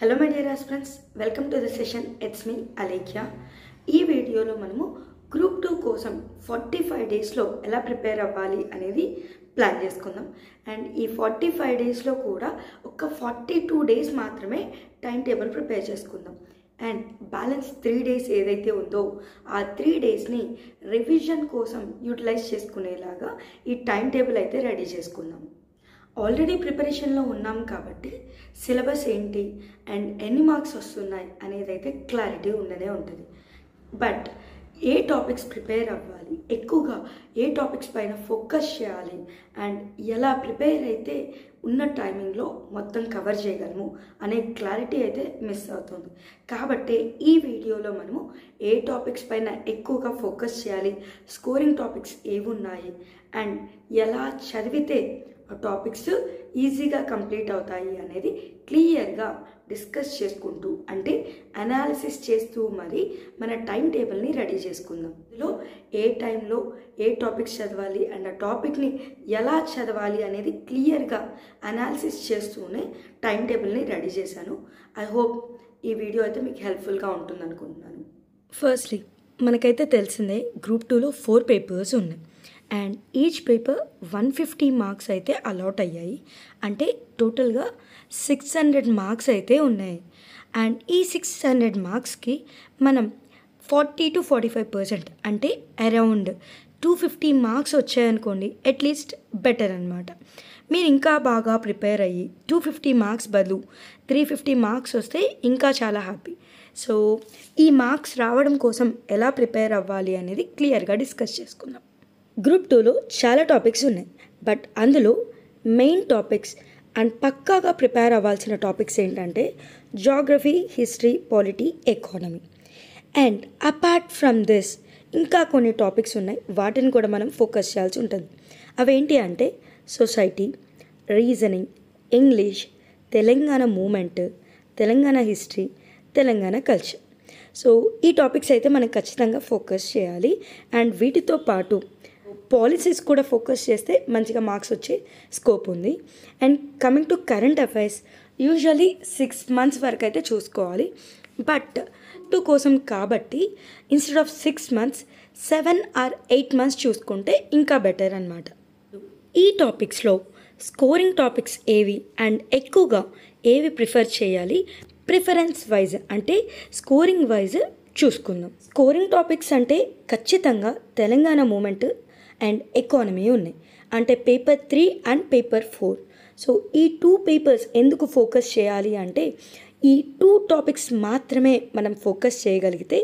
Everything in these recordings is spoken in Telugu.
hello my dear friends welcome to the session it's me Alekhya ఈ వీడియోలో మనము గ్రూప్ టూ కోసం ఫార్టీ ఫైవ్ డేస్లో ఎలా ప్రిపేర్ అవ్వాలి అనేది ప్లాన్ చేసుకుందాం అండ్ ఈ ఫార్టీ ఫైవ్ డేస్లో కూడా ఒక ఫార్టీ టూ డేస్ మాత్రమే టైం టేబుల్ ప్రిపేర్ చేసుకుందాం అండ్ బ్యాలెన్స్ త్రీ డేస్ ఏదైతే ఉందో ఆ త్రీ డేస్ని రివిజన్ కోసం యూటిలైజ్ చేసుకునేలాగా ఈ టైం టేబుల్ అయితే రెడీ చేసుకుందాం ఆల్రెడీ ప్రిపరేషన్లో ఉన్నాం కాబట్టి సిలబస్ ఏంటి అండ్ ఎన్ని మార్క్స్ వస్తున్నాయి అనేది అయితే క్లారిటీ ఉండనే ఉంటుంది బట్ ఏ టాపిక్స్ ప్రిపేర్ అవ్వాలి ఎక్కువగా ఏ టాపిక్స్ పైన ఫోకస్ చేయాలి అండ్ ఎలా ప్రిపేర్ అయితే ఉన్న టైమింగ్లో మొత్తం కవర్ చేయగలము అనే క్లారిటీ అయితే మిస్ అవుతుంది కాబట్టి ఈ వీడియోలో మనము ఏ టాపిక్స్ పైన ఎక్కువగా ఫోకస్ చేయాలి స్కోరింగ్ టాపిక్స్ ఏమున్నాయి అండ్ ఎలా చదివితే టాపిక్స్ ఈజీగా కంప్లీట్ అవుతాయి అనేది క్లియర్గా డిస్కస్ చేసుకుంటూ అంటే అనాలిసిస్ చేస్తూ మరి మన టైం టేబుల్ని రెడీ చేసుకుందాం ఇందులో ఏ టైంలో ఏ టాపిక్స్ చదవాలి అండ్ ఆ టాపిక్ని ఎలా చదవాలి అనేది క్లియర్గా అనాలిసిస్ చేస్తూనే టైం టేబుల్ని రెడీ చేశాను ఐ హోప్ ఈ వీడియో అయితే మీకు హెల్ప్ఫుల్గా ఉంటుంది అనుకుంటున్నాను ఫస్ట్లీ మనకైతే తెలిసిందే గ్రూప్ టూలో ఫోర్ పేపర్స్ ఉన్నాయి and each paper one fifty marks అయితే అలాట్ అయ్యాయి అంటే టోటల్గా సిక్స్ హండ్రెడ్ మార్క్స్ అయితే ఉన్నాయి అండ్ ఈ సిక్స్ హండ్రెడ్ మార్క్స్కి మనం forty to forty five percent అంటే అరౌండ్ టూ ఫిఫ్టీ మార్క్స్ వచ్చాయనుకోండి అట్లీస్ట్ బెటర్ అనమాట మీరు ఇంకా బాగా ప్రిపేర్ అయ్యి టూ ఫిఫ్టీ మార్క్స్ బదులు త్రీ ఫిఫ్టీ మార్క్స్ వస్తే ఇంకా చాలా హ్యాపీ సో ఈ మార్క్స్ రావడం కోసం ఎలా ప్రిపేర్ అవ్వాలి అనేది క్లియర్గా డిస్కస్ చేసుకుందాం గ్రూప్ టూలో చాలా టాపిక్స్ ఉన్నాయి బట్ అందులో మెయిన్ టాపిక్స్ అండ్ పక్కాగా ప్రిపేర్ అవ్వాల్సిన టాపిక్స్ ఏంటంటే geography history polity economy and apart from this ఇంకా కొన్ని టాపిక్స్ ఉన్నాయి వాటిని కూడా మనం ఫోకస్ చేయాల్సి ఉంటుంది అవేంటి అంటే society reasoning English Telangana movement Telangana history Telangana culture so ఈ టాపిక్స్ అయితే మనం ఖచ్చితంగా ఫోకస్ చేయాలి అండ్ వీటితో పాటు పాలసీస్ కూడా ఫోకస్ చేస్తే మంచిగా మార్క్స్ వచ్చే స్కోప్ ఉంది and coming to current affairs usually six months వరకు అయితే చూసుకోవాలి బట్ టూ కోసం కాబట్టి instead of six months seven or eight months చూసుకుంటే ఇంకా బెటర్ అనమాట ఈ టాపిక్స్లో స్కోరింగ్ టాపిక్స్ ఏవి అండ్ ఎక్కువగా ఏవి ప్రిఫర్ చేయాలి ప్రిఫరెన్స్ వైజ్ అంటే స్కోరింగ్ వైజ్ చూసుకుందాం స్కోరింగ్ టాపిక్స్ అంటే ఖచ్చితంగా తెలంగాణ మూమెంట్ అండ్ ఎకానమీ ఉన్నాయి అంటే paper three and paper four so ఈ టూ పేపర్స్ ఎందుకు ఫోకస్ చేయాలి అంటే ఈ టూ టాపిక్స్ మాత్రమే మనం ఫోకస్ చేయగలిగితే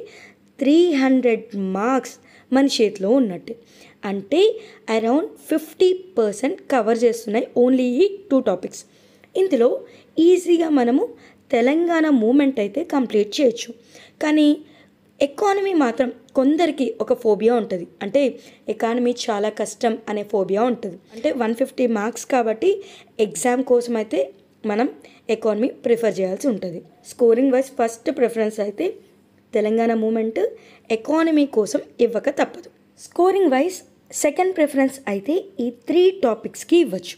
త్రీ హండ్రెడ్ మార్క్స్ మన చేతిలో ఉన్నట్టు అంటే అరౌండ్ ఫిఫ్టీ పర్సెంట్ కవర్ చేస్తున్నాయి ఓన్లీ ఈ టూ టాపిక్స్ ఇందులో ఈజీగా మనము తెలంగాణ మూమెంట్ అయితే కంప్లీట్ చేయొచ్చు కానీ ఎకానమీ మాత్రం కొందరికి ఒక ఫోబియా ఉంటుంది అంటే ఎకానమీ చాలా కష్టం అనే ఫోబియా ఉంటుంది అంటే వన్ ఫిఫ్టీ మార్క్స్ కాబట్టి ఎగ్జామ్ కోసం అయితే మనం ఎకానమీ ప్రిఫర్ చేయాల్సి ఉంటుంది స్కోరింగ్ వైజ్ ఫస్ట్ ప్రిఫరెన్స్ అయితే తెలంగాణ మూమెంట్ ఎకానమీ కోసం ఇవ్వక తప్పదు స్కోరింగ్ వైజ్ సెకండ్ ప్రిఫరెన్స్ అయితే ఈ త్రీ టాపిక్స్కి ఇవ్వచ్చు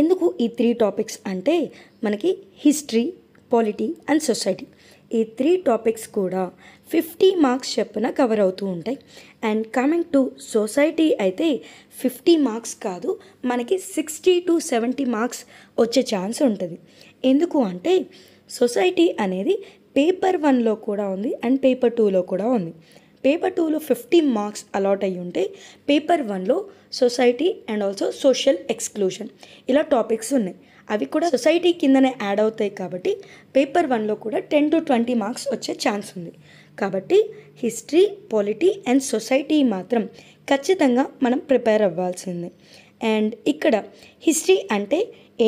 ఎందుకు ఈ త్రీ టాపిక్స్ అంటే మనకి హిస్టరీ పాలిటీ అండ్ సొసైటీ ఈ త్రీ టాపిక్స్ కూడా ఫిఫ్టీ మార్క్స్ చెప్పున కవర్ అవుతూ ఉంటాయి అండ్ కమింగ్ టు సొసైటీ అయితే ఫిఫ్టీ మార్క్స్ కాదు మనకి సిక్స్టీ టు సెవెంటీ మార్క్స్ వచ్చే ఛాన్స్ ఉంటుంది ఎందుకు అంటే సొసైటీ అనేది పేపర్ వన్లో కూడా ఉంది అండ్ పేపర్ టూలో కూడా ఉంది పేపర్ టూలో ఫిఫ్టీ మార్క్స్ అలాట్ అయ్యి ఉంటే పేపర్ వన్లో society and also social exclusion ఇలా టాపిక్స్ ఉన్నాయి అవి కూడా సొసైటీ కిందనే యాడ్ అవుతాయి కాబట్టి పేపర్ వన్లో కూడా టెన్ టు ట్వంటీ మార్క్స్ వచ్చే ఛాన్స్ ఉంది కాబట్టి హిస్టరీ పాలిటీ అండ్ సొసైటీ మాత్రం ఖచ్చితంగా మనం ప్రిపేర్ అవ్వాల్సిందే అండ్ ఇక్కడ హిస్టరీ అంటే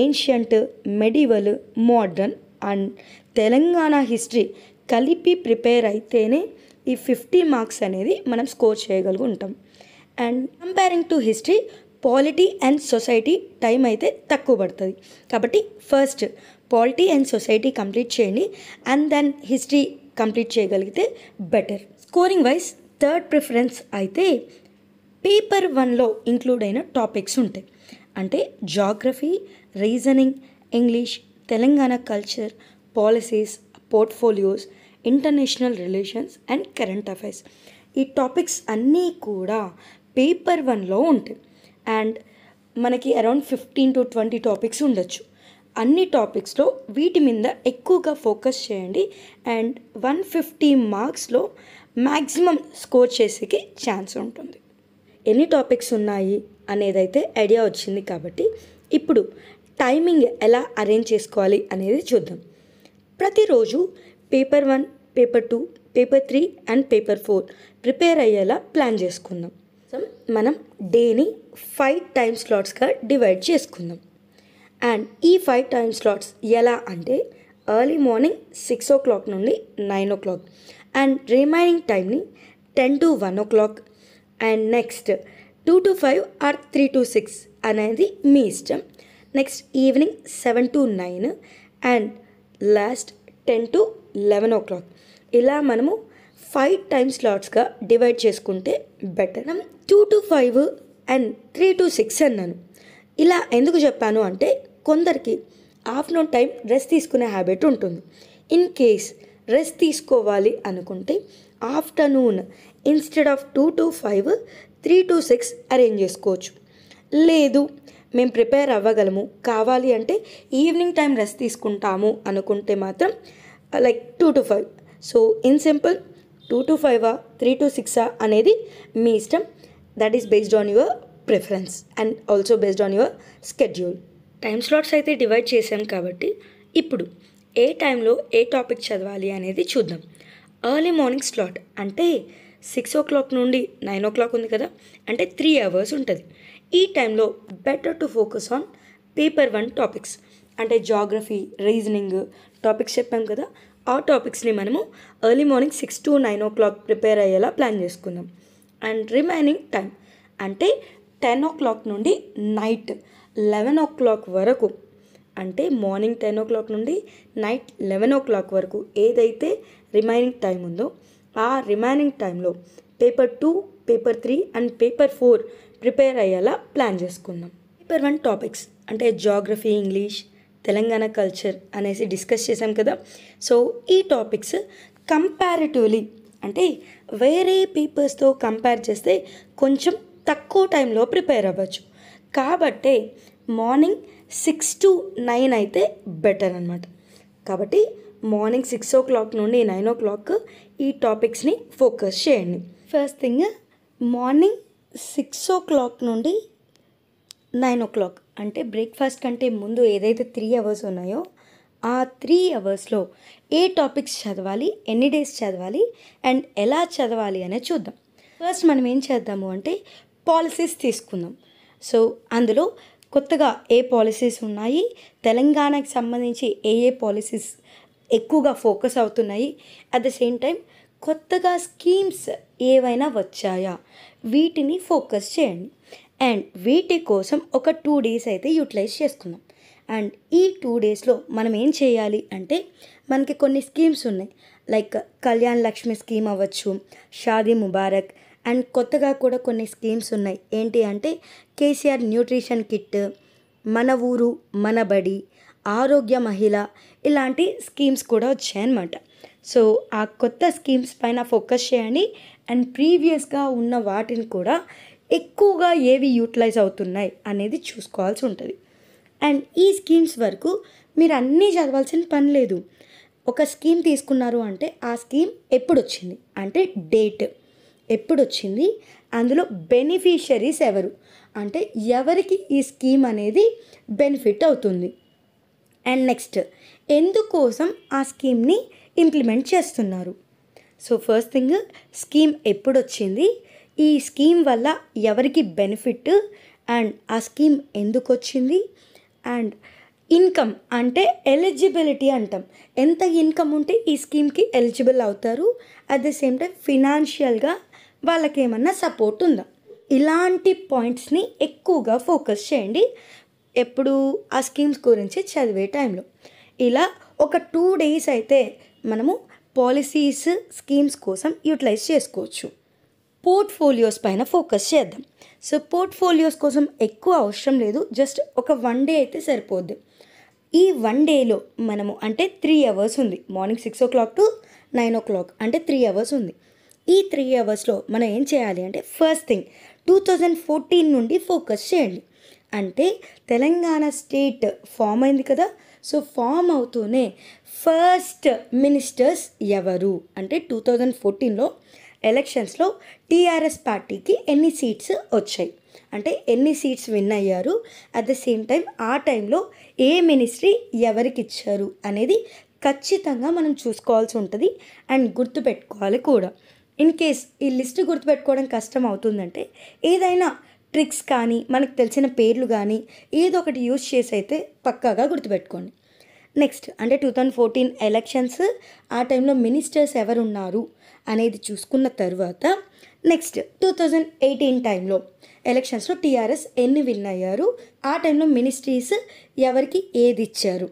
ancient medieval modern and Telangana history కలిపి ప్రిపేర్ అయితేనే ఈ ఫిఫ్టీ మార్క్స్ అనేది మనం స్కోర్ చేయగలుగుంటాం and comparing to history polity and society time అయితే తక్కువ పడుతుంది కాబట్టి first polity and society complete చేయండి అండ్ దెన్ హిస్టరీ కంప్లీట్ చేయగలిగితే better scoring wise third preference అయితే పేపర్ వన్లో ఇంక్లూడ్ అయిన టాపిక్స్ ఉంటాయి అంటే geography reasoning English Telangana culture policies portfolios international relations and current affairs ఈ టాపిక్స్ అన్నీ కూడా పేపర్ వన్లో ఉంటాయి అండ్ మనకి around fifteen to twenty topics ఉండొచ్చు అన్ని టాపిక్స్లో వీటి మీద ఎక్కువగా ఫోకస్ చేయండి అండ్ వన్ ఫిఫ్టీ మార్క్స్లో మ్యాక్సిమం స్కోర్ చేసేకి ఛాన్స్ ఉంటుంది ఎన్ని టాపిక్స్ ఉన్నాయి అనేదైతే ఐడియా వచ్చింది కాబట్టి ఇప్పుడు టైమింగ్ ఎలా అరేంజ్ చేసుకోవాలి అనేది చూద్దాం ప్రతిరోజు paper one paper two paper three and paper four prepare అయ్యేలా ప్లాన్ చేసుకుందాం మనం డేని ఫైవ్ టైమ్ స్లాట్స్గా డివైడ్ చేసుకుందాం అండ్ ఈ ఫైవ్ టైమ్ స్లాట్స్ ఎలా అంటే early morning six o'clock నుండి nine o'clock and remaining టైమ్ని ten to one o'clock and next two to five or three to six అనేది మీ ఇష్టం next evening seven to nine and last ten to eleven o'clock ఇలా మనము ఫైవ్ టైమ్ స్లాట్స్గా డివైడ్ చేసుకుంటే better two to five and three to six అన్నాను ఇలా ఎందుకు చెప్పాను అంటే కొందరికి ఆఫ్టర్నూన్ టైం రెస్ట్ తీసుకునే హ్యాబిట్ ఉంటుంది ఇన్ కేస్ రెస్ట్ తీసుకోవాలి అనుకుంటే afternoon instead of two to five three to six arrange చేసుకోవచ్చు లేదు మేము ప్రిపేర్ అవ్వగలము కావాలి అంటే ఈవినింగ్ టైం రెస్ట్ తీసుకుంటాము అనుకుంటే మాత్రం like two to five so in simple two to ఫైవా త్రీ టు సిక్సా అనేది మీ ఇష్టం that is based on your preference and also based on your schedule time slots అయితే డివైడ్ చేసాం కాబట్టి ఇప్పుడు ఏ టైంలో ఏ టాపిక్ చదవాలి అనేది చూద్దాం ఎర్లీ మార్నింగ్ స్లాట్ అంటే సిక్స్ ఓ క్లాక్ నుండి నైన్ ఓ క్లాక్ ఉంది కదా అంటే త్రీ అవర్స్ ఉంటుంది ఈ టైంలో better to focus on paper one topics అంటే జాగ్రఫీ రీజనింగ్ టాపిక్స్ చెప్పాం కదా ఆ టాపిక్స్ని మనము early morning six to nine o'clock prepare అయ్యేలా ప్లాన్ చేసుకుందాం అండ్ రిమైనింగ్ టైం అంటే టెన్ ఓ క్లాక్ నుండి నైట్ లెవెన్ ఓ క్లాక్ వరకు అంటే మార్నింగ్ టెన్ ఓ క్లాక్ నుండి నైట్ లెవెన్ ఓ క్లాక్ వరకు ఏదైతే రిమైనింగ్ టైం ఉందో ఆ రిమైనింగ్ టైంలో paper two paper three and paper four prepare అయ్యేలా ప్లాన్ చేసుకుందాం పేపర్ వన్ టాపిక్స్ అంటే జాగ్రఫీ ఇంగ్లీష్ తెలంగాణ కల్చర్ అనేసి డిస్కస్ చేసాం కదా సో ఈ టాపిక్స్ కంపారిటివ్లీ అంటే వేరే పేపర్స్తో కంపేర్ చేస్తే కొంచెం తక్కువ టైంలో ప్రిపేర్ అవ్వచ్చు కాబట్టే మార్నింగ్ సిక్స్ టు నైన్ అయితే బెటర్ అనమాట కాబట్టి మార్నింగ్ సిక్స్ ఓ క్లాక్ నుండి నైన్ ఓ క్లాక్ ఈ టాపిక్స్ని ఫోకస్ చేయండి first thing morning six o'clock నుండి నైన్ ఓ క్లాక్ అంటే బ్రేక్ఫాస్ట్ కంటే ముందు ఏదైతే త్రీ అవర్స్ ఉన్నాయో ఆ త్రీ అవర్స్లో ఏ టాపిక్స్ చదవాలి ఎన్ని డేస్ చదవాలి అండ్ ఎలా చదవాలి అనేది చూద్దాం ఫస్ట్ మనం ఏం చేద్దాము అంటే పాలసీస్ తీసుకుందాం సో అందులో కొత్తగా ఏ పాలసీస్ ఉన్నాయి తెలంగాణకి సంబంధించి ఏ ఏ పాలసీస్ ఎక్కువగా ఫోకస్ అవుతున్నాయి అట్ ద సేమ్ టైం కొత్తగా స్కీమ్స్ ఏవైనా వచ్చాయా వీటిని ఫోకస్ చేయండి అండ్ వీటి కోసం ఒక టూ డేస్ అయితే యూటిలైజ్ చేసుకుందాం అండ్ ఈ టూ డేస్లో మనం ఏం చేయాలి అంటే మనకి కొన్ని స్కీమ్స్ ఉన్నాయి లైక్ కళ్యాణ్ లక్ష్మి స్కీమ్ అవ్వచ్చు షాదీ ముబారక్ అండ్ కొత్తగా కూడా కొన్ని స్కీమ్స్ ఉన్నాయి ఏంటి అంటే కేసీఆర్ న్యూట్రిషన్ కిట్ మన ఊరు మన బడి ఆరోగ్య మహిళ ఇలాంటి స్కీమ్స్ కూడా వచ్చాయన్నమాట సో ఆ కొత్త స్కీమ్స్ పైన ఫోకస్ చేయండి అండ్ ప్రీవియస్గా ఉన్న వాటిని కూడా ఎక్కువగా ఏవి యూటిలైజ్ అవుతున్నాయి అనేది చూసుకోవాల్సి ఉంటుంది అండ్ ఈ స్కీమ్స్ వరకు మీరు అన్నీ చదవాల్సిన పని లేదు ఒక స్కీమ్ తీసుకున్నారు అంటే ఆ స్కీమ్ ఎప్పుడు వచ్చింది అంటే డేట్ ఎప్పుడు వచ్చింది అందులో బెనిఫిషరీస్ ఎవరు అంటే ఎవరికి ఈ స్కీమ్ అనేది బెనిఫిట్ అవుతుంది అండ్ నెక్స్ట్ ఎందుకోసం ఆ స్కీమ్ని ఇంప్లిమెంట్ చేస్తున్నారు సో ఫస్ట్ థింగ్ స్కీమ్ ఎప్పుడు వచ్చింది ఈ స్కీమ్ వల్ల ఎవరికి బెనిఫిట్ అండ్ ఆ స్కీమ్ ఎందుకు వచ్చింది అండ్ ఇన్కమ్ అంటే ఎలిజిబిలిటీ అంటాం ఎంత ఇన్కమ్ ఉంటే ఈ స్కీమ్కి ఎలిజిబుల్ అవుతారు అట్ ద సేమ్ టైం ఫినాన్షియల్గా వాళ్ళకేమన్నా సపోర్ట్ ఉందా ఇలాంటి పాయింట్స్ని ఎక్కువగా ఫోకస్ చేయండి ఎప్పుడు ఆ స్కీమ్స్ గురించి చదివే టైంలో ఇలా ఒక టూ డేస్ అయితే మనము పాలసీస్ స్కీమ్స్ కోసం యూటిలైజ్ చేసుకోవచ్చు పోర్ట్ఫోలియోస్ పైన ఫోకస్ చేద్దాం సో పోర్ట్ఫోలియోస్ కోసం ఎక్కువ అవసరం లేదు జస్ట్ ఒక వన్ డే అయితే సరిపోద్ది ఈ వన్ డేలో మనము అంటే త్రీ అవర్స్ ఉంది morning six o'clock to nine o'clock అంటే త్రీ అవర్స్ ఉంది ఈ త్రీ అవర్స్లో మనం ఏం చేయాలి అంటే first thing two thousand fourteen నుండి ఫోకస్ చేయండి అంటే తెలంగాణ స్టేట్ ఫామ్ అయింది కదా సో ఫామ్ అవుతూనే ఫస్ట్ మినిస్టర్స్ ఎవరు అంటే టూ థౌజండ్ ఫోర్టీన్లో ఎలక్షన్స్లో టీఆర్ఎస్ పార్టీకి ఎన్ని సీట్స్ వచ్చాయి అంటే ఎన్ని సీట్స్ విన్ అయ్యారు అట్ ద సేమ్ టైం ఆ టైంలో ఏ మినిస్ట్రీ ఎవరికి ఇచ్చారు అనేది ఖచ్చితంగా మనం చూసుకోవాల్సి ఉంటుంది అండ్ గుర్తుపెట్టుకోవాలి కూడా ఇన్ కేస్ ఈ లిస్ట్ గుర్తుపెట్టుకోవడం కష్టం అవుతుందంటే ఏదైనా ట్రిక్స్ కానీ మనకు తెలిసిన పేర్లు కానీ ఏదో ఒకటి యూజ్ చేసి అయితే పక్కాగా గుర్తుపెట్టుకోండి నెక్స్ట్ అంటే టూ థౌజండ్ ఫోర్టీన్ ఎలక్షన్స్ ఆ టైంలో మినిస్టర్స్ ఎవరున్నారు అనేది చూసుకున్న తర్వాత నెక్స్ట్ టూ థౌజండ్ ఎయిటీన్ టైంలో ఎలక్షన్స్లో టీఆర్ఎస్ ఎన్ని విన్ అయ్యారు ఆ టైంలో మినిస్ట్రీస్ ఎవరికి ఏది ఇచ్చారు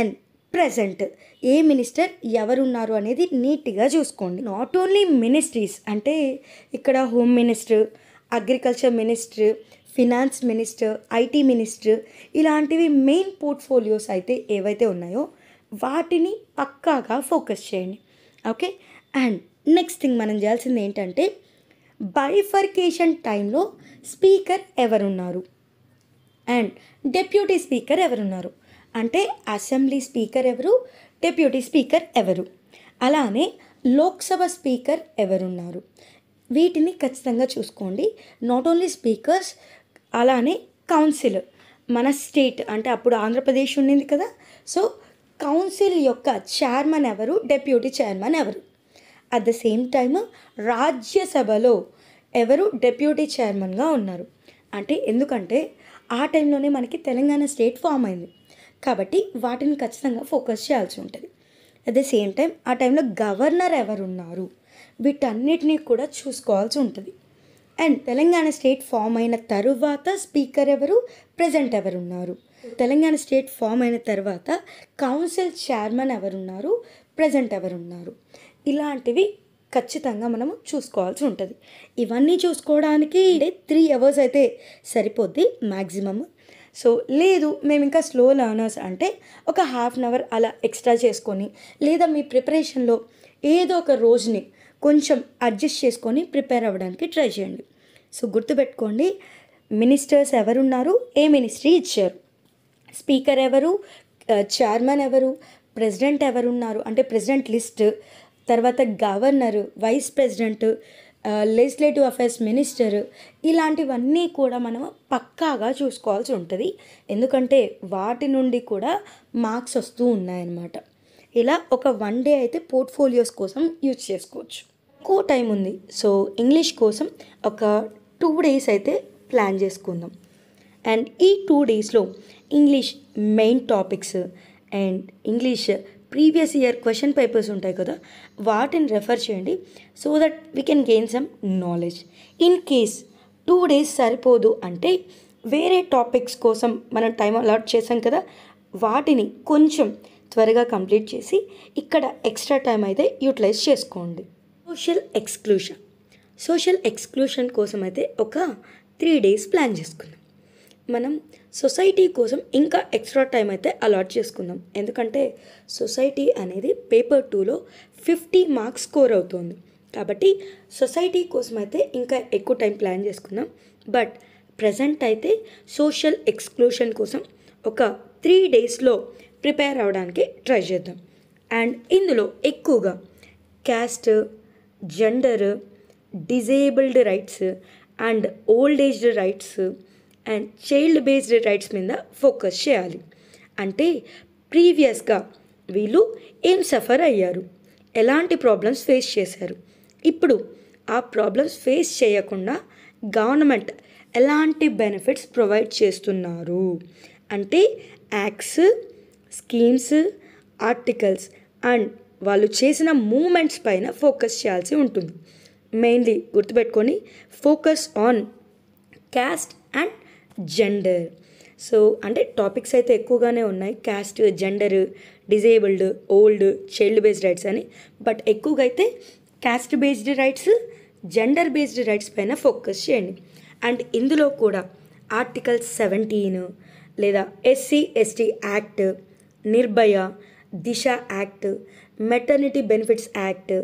అండ్ ప్రజెంట్ ఏ మినిస్టర్ ఎవరున్నారు అనేది నీట్గా చూసుకోండి నాట్ ఓన్లీ మినిస్ట్రీస్ అంటే ఇక్కడ home minister agriculture minister finance minister IT minister ఇలాంటివి మెయిన్ పోర్ట్ఫోలియోస్ అయితే ఏవైతే ఉన్నాయో వాటిని పక్కాగా ఫోకస్ చేయండి ఓకే అండ్ నెక్స్ట్ థింగ్ మనం చేయాల్సింది ఏంటంటే బైఫర్కేషన్ టైంలో స్పీకర్ ఎవరున్నారు అండ్ డెప్యూటీ స్పీకర్ ఎవరున్నారు అంటే అసెంబ్లీ స్పీకర్ ఎవరు డెప్యూటీ స్పీకర్ ఎవరు అలానే లోక్సభ స్పీకర్ ఎవరున్నారు వీటిని ఖచ్చితంగా చూసుకోండి నాట్ ఓన్లీ స్పీకర్స్ అలానే కౌన్సిల్ మన స్టేట్ అంటే అప్పుడు ఆంధ్రప్రదేశ్ ఉండింది కదా సో కౌన్సిల్ యొక్క చైర్మన్ ఎవరు డెప్యూటీ చైర్మన్ ఎవరు అట్ ద సేమ్ టైమ్ రాజ్యసభలో ఎవరు డెప్యూటీ చైర్మన్గా ఉన్నారు అంటే ఎందుకంటే ఆ టైంలోనే మనకి తెలంగాణ స్టేట్ ఫామ్ అయింది కాబట్టి వాటిని ఖచ్చితంగా ఫోకస్ చేయాల్సి ఉంటుంది అట్ ద సేమ్ టైం ఆ టైంలో గవర్నర్ ఎవరున్నారు వీటన్నిటినీ కూడా చూసుకోవాల్సి ఉంటుంది అండ్ తెలంగాణ స్టేట్ ఫామ్ అయిన తరువాత స్పీకర్ ఎవరు ప్రజెంట్ ఎవరున్నారు తెలంగాణ స్టేట్ ఫామ్ అయిన తర్వాత కౌన్సిల్ చైర్మన్ ఎవరున్నారు ప్రజెంట్ ఎవరున్నారు ఇలాంటివి ఖచ్చితంగా మనము చూసుకోవాల్సి ఉంటుంది ఇవన్నీ చూసుకోవడానికి త్రీ అవర్స్ అయితే సరిపోద్ది మ్యాక్సిమమ్ సో లేదు మేము ఇంకా స్లో లర్నర్స్ అంటే ఒక హాఫ్ అన్ అవర్ అలా ఎక్స్ట్రా చేసుకొని లేదా మీ ప్రిపరేషన్లో ఏదో ఒక రోజుని కొంచెం అడ్జస్ట్ చేసుకొని ప్రిపేర్ అవ్వడానికి ట్రై చేయండి సో గుర్తుపెట్టుకోండి మినిస్టర్స్ ఎవరున్నారు ఏ మినిస్ట్రీ ఇచ్చారు స్పీకర్ ఎవరు చైర్మన్ ఎవరు ప్రెసిడెంట్ ఎవరున్నారు అంటే ప్రెసిడెంట్ లిస్ట్ తర్వాత governor vice president legislative affairs minister ఇలాంటివన్నీ కూడా మనం పక్కాగా చూసుకోవాల్సి ఉంటుంది ఎందుకంటే వాటి నుండి కూడా మార్క్స్ వస్తూ ఉన్నాయన్నమాట ఇలా ఒక వన్ డే అయితే పోర్ట్ఫోలియోస్ కోసం యూజ్ చేసుకోవచ్చు ఎక్కువ టైం ఉంది సో ఇంగ్లీష్ కోసం ఒక టూ డేస్ అయితే ప్లాన్ చేసుకుందాం అండ్ ఈ టూ డేస్లో English main topics and English previous year question papers ఉంటాయి కదా వాటిని రెఫర్ చేయండి so that we can gain some knowledge in case two days సరిపోదు అంటే వేరే టాపిక్స్ కోసం మనం టైం అలాట్ చేసాం కదా వాటిని కొంచెం త్వరగా కంప్లీట్ చేసి ఇక్కడ ఎక్స్ట్రా టైం అయితే యూటిలైజ్ చేసుకోండి సోషల్ ఎక్స్క్లూషన్ సోషల్ ఎక్స్క్లూషన్ కోసం అయితే ఒక త్రీ డేస్ ప్లాన్ చేసుకుందాం మనం సొసైటీ కోసం ఇంకా ఎక్స్ట్రా టైం అయితే అలాట్ చేసుకుందాం ఎందుకంటే సొసైటీ అనేది పేపర్ టూలో ఫిఫ్టీ మార్క్స్ స్కోర్ అవుతుంది కాబట్టి సొసైటీ కోసం అయితే ఇంకా ఎక్కువ టైం ప్లాన్ చేసుకుందాం బట్ ప్రజెంట్ అయితే సోషల్ ఎక్స్క్లూషన్ కోసం ఒక త్రీ డేస్లో ప్రిపేర్ అవ్వడానికి ట్రై చేద్దాం అండ్ ఇందులో ఎక్కువగా caste gender disabled rights and old aged rights and child based rights మీద ఫోకస్ చేయాలి అంటే ప్రీవియస్గా వీళ్ళు ఏం సఫర్ అయ్యారు ఎలాంటి ప్రాబ్లమ్స్ ఫేస్ చేశారు ఇప్పుడు ఆ ప్రాబ్లమ్స్ ఫేస్ చేయకుండా గవర్నమెంట్ ఎలాంటి బెనిఫిట్స్ ప్రొవైడ్ చేస్తున్నారు అంటే యాక్ట్స్ స్కీమ్స్ ఆర్టికల్స్ అండ్ వాళ్ళు చేసిన మూమెంట్స్ పైన ఫోకస్ చేయాల్సి ఉంటుంది మెయిన్లీ గుర్తుపెట్టుకొని focus on caste and gender so అంటే టాపిక్స్ అయితే ఎక్కువగానే ఉన్నాయి caste gender disabled old child based rights అని బట్ ఎక్కువగా అయితే caste based rights gender based rights పైన ఫోకస్ చేయండి అండ్ ఇందులో కూడా ఆర్టికల్ సెవెంటీన్ లేదా SC ST act Nirbhaya Disha act maternity benefits act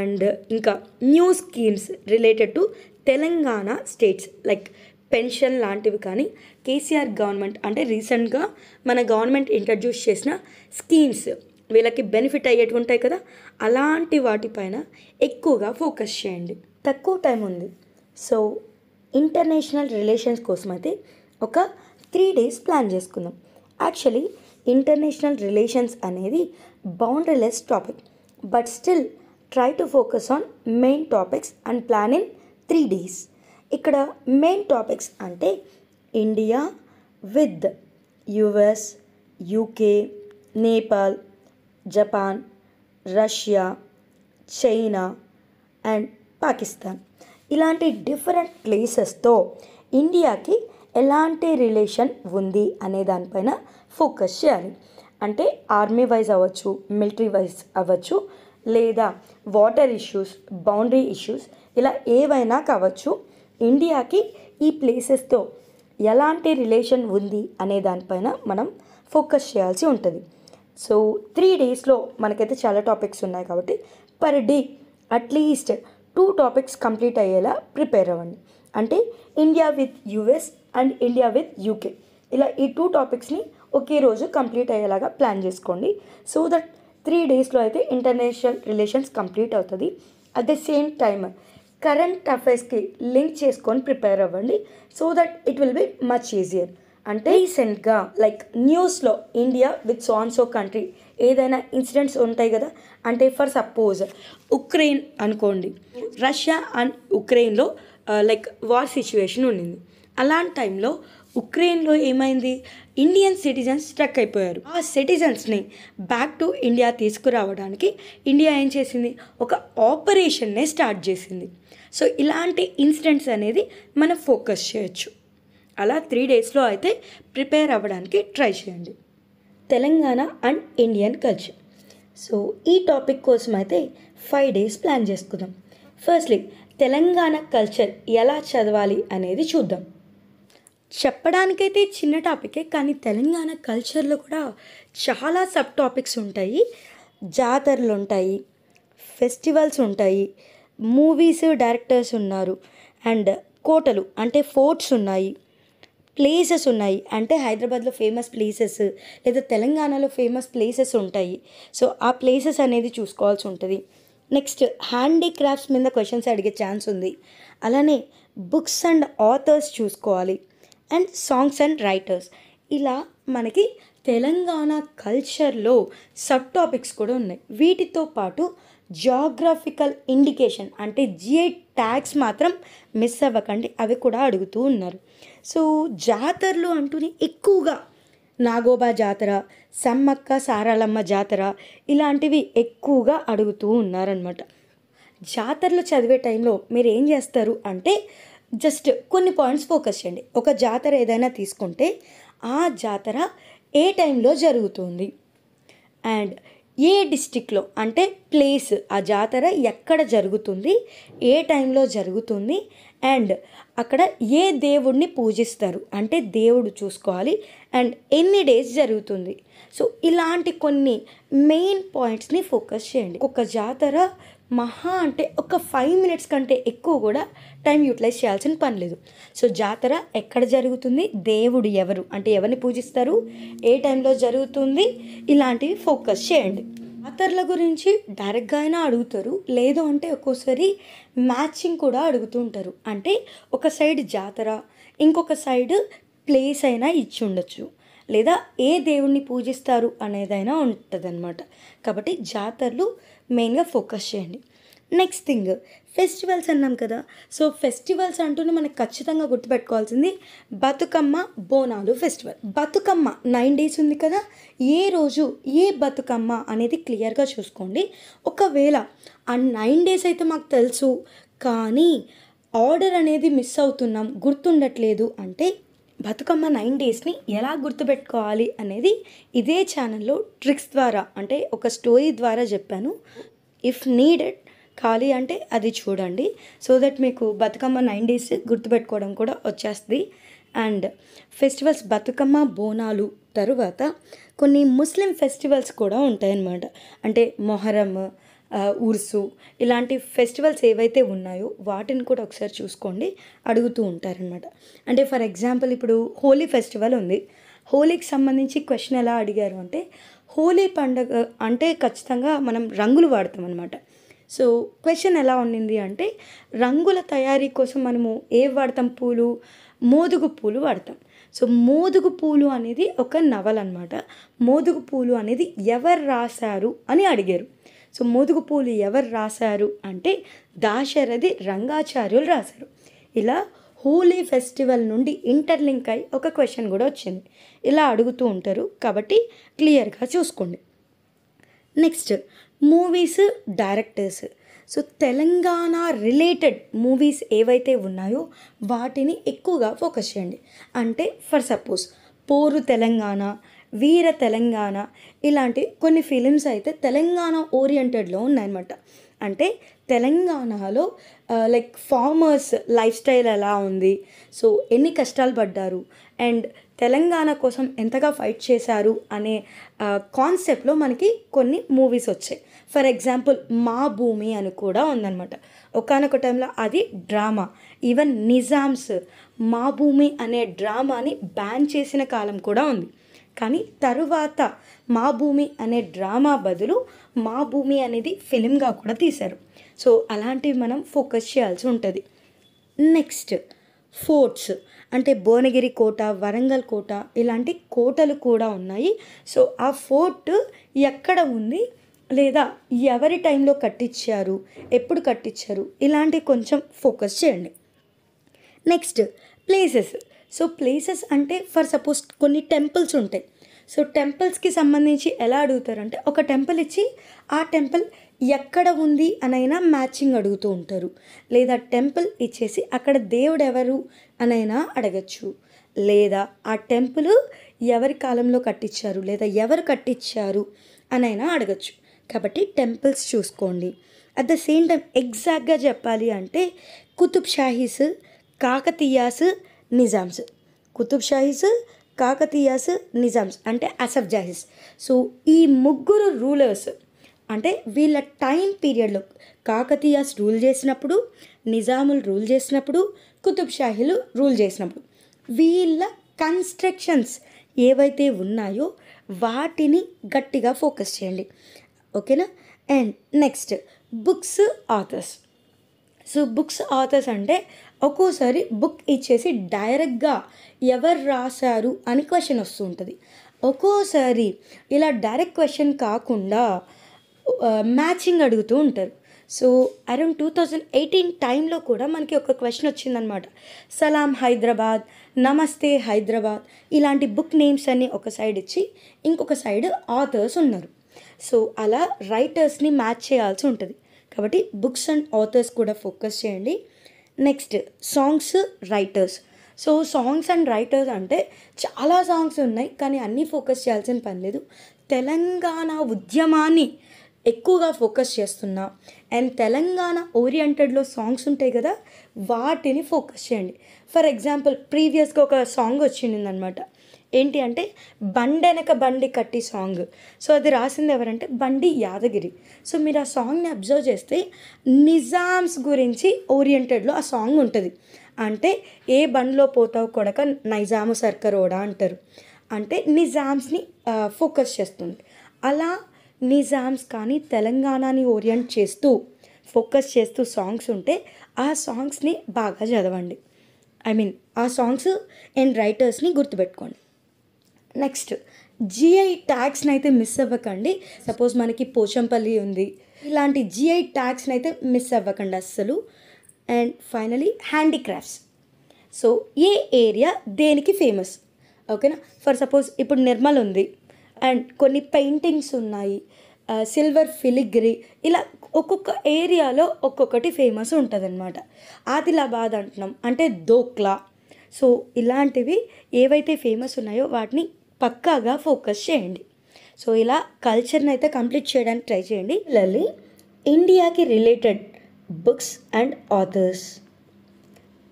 and ఇంకా new schemes related to Telangana states like pension లాంటివి కానీ కేసీఆర్ గవర్నమెంట్ అంటే రీసెంట్గా మన గవర్నమెంట్ ఇంట్రడ్యూస్ చేసిన స్కీమ్స్ వీళ్ళకి బెనిఫిట్ అయ్యేటివి ఉంటాయి కదా అలాంటి వాటిపైన ఎక్కువగా ఫోకస్ చేయండి తక్కువ టైం ఉంది సో ఇంటర్నేషనల్ రిలేషన్స్ కోసం అయితే ఒక త్రీ డేస్ ప్లాన్ చేసుకుందాం యాక్చువల్లీ ఇంటర్నేషనల్ రిలేషన్స్ అనేది boundaryless topic but still try to focus on main topics and plan in three days ఇక్కడ మెయిన్ టాపిక్స్ అంటే India with US UK Nepal Japan Russia China and Pakistan ఇలాంటి డిఫరెంట్ ప్లేసెస్తో ఇండియాకి ఎలాంటి రిలేషన్ ఉంది అనే దానిపైన ఫోకస్ చేయాలి అంటే ఆర్మీ వైజ్ అవ్వచ్చు మిలిటరీ వైజ్ అవ్వచ్చు లేదా వాటర్ ఇష్యూస్ బౌండరీ ఇష్యూస్ ఇలా ఏవైనా కావచ్చు ఇండియాకి ఈ ప్లేసెస్తో ఎలాంటి రిలేషన్ ఉంది అనే దానిపైన మనం ఫోకస్ చేయాల్సి ఉంటుంది సో త్రీ డేస్లో మనకైతే చాలా టాపిక్స్ ఉన్నాయి కాబట్టి per day at least two topics complete అయ్యేలా ప్రిపేర్ అవ్వండి అంటే India with US and India with UK ఇలా ఈ టూ టాపిక్స్ని ఒకే రోజు కంప్లీట్ అయ్యేలాగా ప్లాన్ చేసుకోండి సో దట్ త్రీ డేస్లో అయితే ఇంటర్నేషనల్ రిలేషన్స్ కంప్లీట్ అవుతుంది at the same time current అఫైర్స్కి లింక్ చేసుకొని ప్రిపేర్ అవ్వండి so that it will be much easier అంటే రీసెంట్గా లైక్ న్యూస్లో ఇండియా విత్ సాన్సో కంట్రీ ఏదైనా ఇన్సిడెంట్స్ ఉంటాయి కదా అంటే ఫర్ సపోజ్ ఉక్రెయిన్ అనుకోండి రష్యా అండ్ ఉక్రెయిన్లో లైక్ వార్ సిచ్యువేషన్ ఉండింది అలాంటి టైంలో ఉక్రెయిన్లో ఏమైంది ఇండియన్ సిటిజన్స్ స్ట్రక్ అయిపోయారు ఆ సిటిజన్స్ని బ్యాక్ టు ఇండియా తీసుకురావడానికి ఇండియా ఏం చేసింది ఒక ఆపరేషన్నే స్టార్ట్ చేసింది సో ఇలాంటి ఇన్సిడెంట్స్ అనేది మనం ఫోకస్ చేయొచ్చు అలా త్రీ డేస్లో అయితే ప్రిపేర్ అవ్వడానికి ట్రై చేయండి Telangana and Indian culture so ఈ టాపిక్ కోసం అయితే ఫైవ్ డేస్ ప్లాన్ చేసుకుందాం ఫస్ట్లీ తెలంగాణ కల్చర్ ఎలా చదవాలి అనేది చూద్దాం చెప్పడానికైతే చిన్న టాపికే కానీ తెలంగాణ కల్చర్లో కూడా చాలా సబ్ టాపిక్స్ ఉంటాయి జాతరలు ఉంటాయి ఫెస్టివల్స్ ఉంటాయి మూవీస్ డైరెక్టర్స్ ఉన్నారు అండ్ కోటలు అంటే ఫోర్ట్స్ ఉన్నాయి ప్లేసెస్ ఉన్నాయి అంటే హైదరాబాద్లో ఫేమస్ ప్లేసెస్ లేదా తెలంగాణలో ఫేమస్ ప్లేసెస్ ఉంటాయి సో ఆ ప్లేసెస్ అనేది చూసుకోవాల్సి ఉంటుంది నెక్స్ట్ హ్యాండీక్రాఫ్ట్స్ మీద క్వశ్చన్స్ అడిగే ఛాన్స్ ఉంది అలానే బుక్స్ అండ్ ఆథర్స్ చూసుకోవాలి అండ్ సాంగ్స్ అండ్ రైటర్స్ ఇలా మనకి తెలంగాణ కల్చర్లో సబ్ టాపిక్స్ కూడా ఉన్నాయి వీటితో పాటు జియోగ్రాఫికల్ ఇండికేషన్ అంటే జిఐ ట్యాగ్స్ మాత్రం మిస్ అవ్వకండి అవి కూడా అడుగుతూ ఉన్నారు సో జాతరలు అంటూనే ఎక్కువగా నాగోబా జాతర సమ్మక్క సారాలమ్మ జాతర ఇలాంటివి ఎక్కువగా అడుగుతూ ఉన్నారనమాట జాతరలు చదివే టైంలో మీరు ఏం చేస్తారు అంటే జస్ట్ కొన్ని పాయింట్స్ ఫోకస్ చేయండి ఒక జాతర ఏదైనా తీసుకుంటే ఆ జాతర ఏ టైంలో జరుగుతుంది అండ్ ఏ డిస్టిక్లో అంటే ప్లేస్ ఆ జాతర ఎక్కడ జరుగుతుంది ఏ టైంలో జరుగుతుంది అండ్ అక్కడ ఏ దేవుడిని పూజిస్తారు అంటే దేవుడు చూసుకోవాలి అండ్ ఎన్ని డేస్ జరుగుతుంది సో ఇలాంటి కొన్ని మెయిన్ పాయింట్స్ని ఫోకస్ చేయండి ఒక జాతర మహా అంటే ఒక ఫైవ్ మినిట్స్ కంటే ఎక్కువ కూడా టైం యూటిలైజ్ చేయాల్సిన పని లేదు సో జాతర ఎక్కడ జరుగుతుంది దేవుడు ఎవరు అంటే ఎవరిని పూజిస్తారు ఏ టైంలో జరుగుతుంది ఇలాంటివి ఫోకస్ చేయండి జాతరల గురించి డైరెక్ట్గా అయినా అడుగుతారు లేదు అంటే ఒక్కోసారి మ్యాచింగ్ కూడా అడుగుతూ ఉంటారు అంటే ఒక సైడ్ జాతర ఇంకొక సైడ్ ప్లేస్ అయినా ఇచ్చి ఉండొచ్చు లేదా ఏ దేవుణ్ణి పూజిస్తారు అనేదైనా అనమాట కాబట్టి జాతరలు మెయిన్గా ఫోకస్ చేయండి నెక్స్ట్ థింగ్ ఫెస్టివల్స్ అన్నాం కదా సో ఫెస్టివల్స్ అంటూనే మనకు ఖచ్చితంగా గుర్తుపెట్టుకోవాల్సింది Bathukamma Bonalu festival Bathukamma nine days ఉంది కదా ఏ రోజు ఏ బతుకమ్మ అనేది క్లియర్గా చూసుకోండి ఒకవేళ ఆ నైన్ డేస్ అయితే మాకు తెలుసు కానీ ఆర్డర్ అనేది మిస్ అవుతున్నాం గుర్తుండట్లేదు అంటే బతుకమ్మ నైన్ డేస్ని ఎలా గుర్తుపెట్టుకోవాలి అనేది ఇదే ఛానల్లో ట్రిక్స్ ద్వారా అంటే ఒక స్టోరీ ద్వారా చెప్పాను ఇఫ్ నీడెడ్ ఖాళీ అంటే అది చూడండి సో దట్ మీకు బతుకమ్మ నైన్ డేస్ గుర్తుపెట్టుకోవడం కూడా వచ్చేస్తుంది అండ్ ఫెస్టివల్స్ బతుకమ్మ బోనాలు తరువాత కొన్ని ముస్లిం ఫెస్టివల్స్ కూడా ఉంటాయన్నమాట అంటే మొహరం ఉర్సు ఇలాంటి ఫెస్టివల్స్ ఏవైతే ఉన్నాయో వాటిని కూడా ఒకసారి చూసుకోండి అడుగుతూ ఉంటారనమాట అంటే ఫర్ ఎగ్జాంపుల్ ఇప్పుడు హోలీ ఫెస్టివల్ ఉంది హోలీకి సంబంధించి క్వశ్చన్ ఎలా అడిగారు అంటే హోలీ పండుగ అంటే ఖచ్చితంగా మనం రంగులు వాడతాం అనమాట సో క్వశ్చన్ ఎలా ఉండింది అంటే రంగుల తయారీ కోసం మనము ఏ వాడతాం పూలు మోదుగు పూలు వాడతాం సో మోదుగు పూలు అనేది ఒక నవల్ అనమాట మోదుగు పూలు అనేది ఎవరు రాశారు అని అడిగారు సో మోదుగు పూలు ఎవరు రాశారు అంటే దాశరథి రంగాచార్యులు రాశారు ఇలా హోలీ ఫెస్టివల్ నుండి ఇంటర్లింక్ అయి ఒక క్వశ్చన్ కూడా వచ్చింది ఇలా అడుగుతూ ఉంటారు కాబట్టి క్లియర్గా చూసుకోండి next movies directors so Telangana related movies ఏవైతే ఉన్నాయో వాటిని ఎక్కువగా ఫోకస్ చేయండి అంటే ఫర్ సపోజ్ పోరు తెలంగాణ వీర తెలంగాణ ఇలాంటి కొన్ని ఫిలిమ్స్ అయితే తెలంగాణ ఓరియంటెడ్లో ఉన్నాయన్నమాట అంటే తెలంగాణలో లైక్ ఫార్మర్స్ లైఫ్ స్టైల్ ఎలా ఉంది సో ఎన్ని కష్టాలు పడ్డారు అండ్ తెలంగాణ కోసం ఎంతగా ఫైట్ చేశారు అనే కాన్సెప్ట్లో మనకి కొన్ని మూవీస్ వచ్చాయి ఫర్ ఎగ్జాంపుల్ మా భూమి అని కూడా ఉందన్నమాట ఒకనొక టైంలో అది డ్రామా ఈవెన్ నిజామ్స్ మా భూమి అనే డ్రామాని బ్యాన్ చేసిన కాలం కూడా ఉంది కానీ తరువాత మా భూమి అనే డ్రామా బదులు మా భూమి అనేది ఫిలింగా కూడా తీశారు సో అలాంటివి మనం ఫోకస్ చేయాల్సి ఉంటుంది నెక్స్ట్ ఫోర్ట్స్ అంటే భువనగిరి కోట వరంగల్ కోట ఇలాంటి కోటలు కూడా ఉన్నాయి సో ఆ ఫోర్ట్ ఎక్కడ ఉంది లేదా ఎవరి టైంలో కట్టించారు ఎప్పుడు కట్టించారు ఇలాంటి కొంచెం ఫోకస్ చేయండి నెక్స్ట్ ప్లేసెస్ సో ప్లేసెస్ అంటే ఫర్ సపోజ్ కొన్ని టెంపుల్స్ ఉంటాయి సో టెంపుల్స్కి సంబంధించి ఎలా అడుగుతారంటే ఒక టెంపుల్ ఇచ్చి ఆ టెంపుల్ ఎక్కడ ఉంది అనైనా మ్యాచింగ్ అడుగుతూ ఉంటారు లేదా టెంపుల్ ఇచ్చేసి అక్కడ దేవుడు ఎవరు అనైనా అడగచ్చు లేదా ఆ టెంపుల్ ఎవరి కాలంలో కట్టించారు లేదా ఎవరు కట్టించారు అనైనా అడగచ్చు కాబట్టి టెంపుల్స్ చూసుకోండి అట్ ద సేమ్ టైం ఎగ్జాక్ట్గా చెప్పాలి అంటే కుతుబ్ షాహీస్ కాకతీయాస్ నిజామ్స్ కుతుబ్ షాహీస్ కాకతీయాస్ నిజామ్స్ అంటే అసఫ్ జాహీస్ సో ఈ ముగ్గురు రూలర్స్ అంటే వీళ్ళ టైం పీరియడ్లో కాకతీయాస్ రూల్ చేసినప్పుడు నిజాములు రూల్ చేసినప్పుడు కుతుబ్ షాహీలు రూల్ చేసినప్పుడు వీళ్ళ కన్స్ట్రక్షన్స్ ఏవైతే ఉన్నాయో వాటిని గట్టిగా ఫోకస్ చేయండి ఓకేనా and next books authors so books authors అంటే ఒక్కోసారి బుక్ ఇచ్చేసి డైరెక్ట్గా ఎవరు రాశారు అని క్వశ్చన్ వస్తూ ఉంటుంది ఒక్కోసారి ఇలా డైరెక్ట్ క్వశ్చన్ కాకుండా మ్యాచింగ్ అడుగుతూ ఉంటారు so around two thousand eighteen టైంలో కూడా మనకి ఒక క్వశ్చన్ వచ్చిందనమాట సలాం హైదరాబాద్ నమస్తే హైదరాబాద్ ఇలాంటి బుక్ నేమ్స్ అన్నీ ఒక సైడ్ ఇచ్చి ఇంకొక సైడ్ ఆథర్స్ ఉన్నారు సో అలా రైటర్స్ని మ్యాచ్ చేయాల్సి ఉంటుంది కాబట్టి బుక్స్ అండ్ ఆథర్స్ కూడా ఫోకస్ చేయండి next songs writers so songs and writers అంటే చాలా సాంగ్స్ ఉన్నాయి కానీ అన్నీ ఫోకస్ చేయాల్సిన పని లేదు తెలంగాణ ఉద్యమాన్ని ఎక్కువగా ఫోకస్ చేస్తున్నా అండ్ తెలంగాణ ఓరియంటెడ్లో సాంగ్స్ ఉంటాయి కదా వాటిని ఫోకస్ చేయండి ఫర్ ఎగ్జాంపుల్ ప్రీవియస్గా ఒక సాంగ్ వచ్చిందనమాట ఏంటి అంటే బండెనక బండి కట్టి సాంగ్ సో అది రాసింది ఎవరంటే బండి యాదగిరి సో మీరు ఆ సాంగ్ని అబ్జర్వ్ చేస్తే నిజామ్స్ గురించి ఓరియంటెడ్లో ఆ సాంగ్ ఉంటుంది అంటే ఏ బండిలో పోతావు కొడక నైజాము సర్కరోడా అంటారు అంటే నిజామ్స్ని ఫోకస్ చేస్తుంది అలా నిజామ్స్ కానీ తెలంగాణని ఓరియంట్ చేస్తూ ఫోకస్ చేస్తూ సాంగ్స్ ఉంటే ఆ సాంగ్స్ని బాగా చదవండి ఐ మీన్ ఆ సాంగ్స్ అండ్ రైటర్స్ని గుర్తుపెట్టుకోండి నెక్స్ట్ జిఐ ట్యాక్స్ని అయితే మిస్ అవ్వకండి సపోజ్ మనకి పోచంపల్లి ఉంది ఇలాంటి జిఐ ట్యాక్స్ని అయితే మిస్ అవ్వకండి అస్సలు అండ్ ఫైనలీ హ్యాండీక్రాఫ్ట్స్ సో ఏ ఏరియా దేనికి ఫేమస్ ఓకేనా ఫర్ సపోజ్ ఇప్పుడు నిర్మల్ ఉంది అండ్ కొన్ని పెయింటింగ్స్ ఉన్నాయి సిల్వర్ ఫిలిగ్రీ ఇలా ఒక్కొక్క ఏరియాలో ఒక్కొక్కటి ఫేమస్ ఉంటుంది అనమాట ఆదిలాబాద్ అంటున్నాం అంటే దోక్లా సో ఇలాంటివి ఏవైతే ఫేమస్ ఉన్నాయో వాటిని పక్కాగా ఫోకస్ చేయండి సో ఇలా కల్చర్ని అయితే కంప్లీట్ చేయడానికి ట్రై చేయండి పిల్లలు ఇండియాకి related books and authors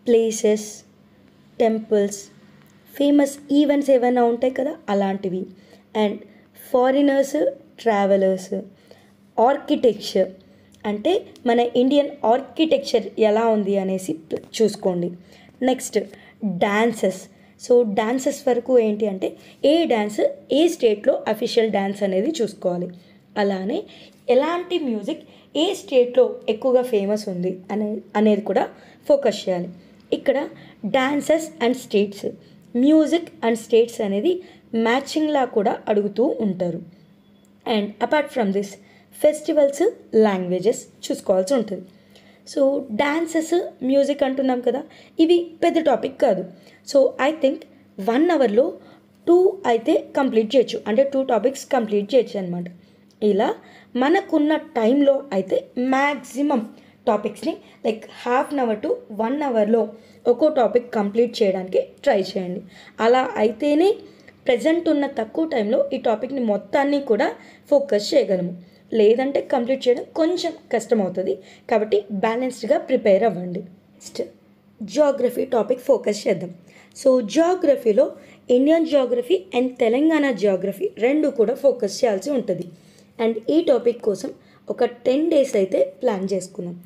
places temples famous events ఏమైనా ఉంటాయి కదా అలాంటివి అండ్ ఫారినర్స్ ట్రావెలర్స్ ఆర్కిటెక్చర్ అంటే మన ఇండియన్ ఆర్కిటెక్చర్ ఎలా ఉంది అనేసి చూసుకోండి నెక్స్ట్ డాన్సెస్ సో డాన్సెస్ వరకు ఏంటి అంటే ఏ డాన్స్ ఏ స్టేట్లో అఫీషియల్ డాన్స్ అనేది చూసుకోవాలి అలానే ఎలాంటి మ్యూజిక్ ఏ స్టేట్లో ఎక్కువగా ఫేమస్ ఉంది అనే అనేది కూడా ఫోకస్ చేయాలి ఇక్కడ dances and states music and states అనేది మ్యాచింగ్లా కూడా అడుగుతూ ఉంటారు and apart from this festivals languages చూసుకోవాల్సి ఉంటుంది సో డ్యాన్సెస్ మ్యూజిక్ అంటున్నాం కదా ఇవి పెద్ద టాపిక్ కాదు సో ఐ థింక్ వన్ అవర్లో టూ అయితే కంప్లీట్ చేయొచ్చు అంటే టూ టాపిక్స్ కంప్లీట్ చేయొచ్చు అనమాట ఇలా మనకున్న టైంలో అయితే మ్యాక్సిమం టాపిక్స్ని like half an hour to one అవర్లో ఒక్కో టాపిక్ కంప్లీట్ చేయడానికి ట్రై చేయండి అలా అయితేనే ప్రజెంట్ ఉన్న తక్కువ టైంలో ఈ టాపిక్ని మొత్తాన్ని కూడా ఫోకస్ చేయగలము లేదంటే కంప్లీట్ చేయడం కొంచెం కష్టం అవుతుంది కాబట్టి బ్యాలెన్స్డ్గా ప్రిపేర్ అవ్వండి నెక్స్ట్ జియోగ్రఫీ టాపిక్ ఫోకస్ చేద్దాం సో జియోగ్రఫీలో Indian geography and Telangana geography రెండు కూడా ఫోకస్ చేయాల్సి ఉంటుంది అండ్ ఈ టాపిక్ కోసం ఒక టెన్ డేస్ అయితే ప్లాన్ చేసుకుందాం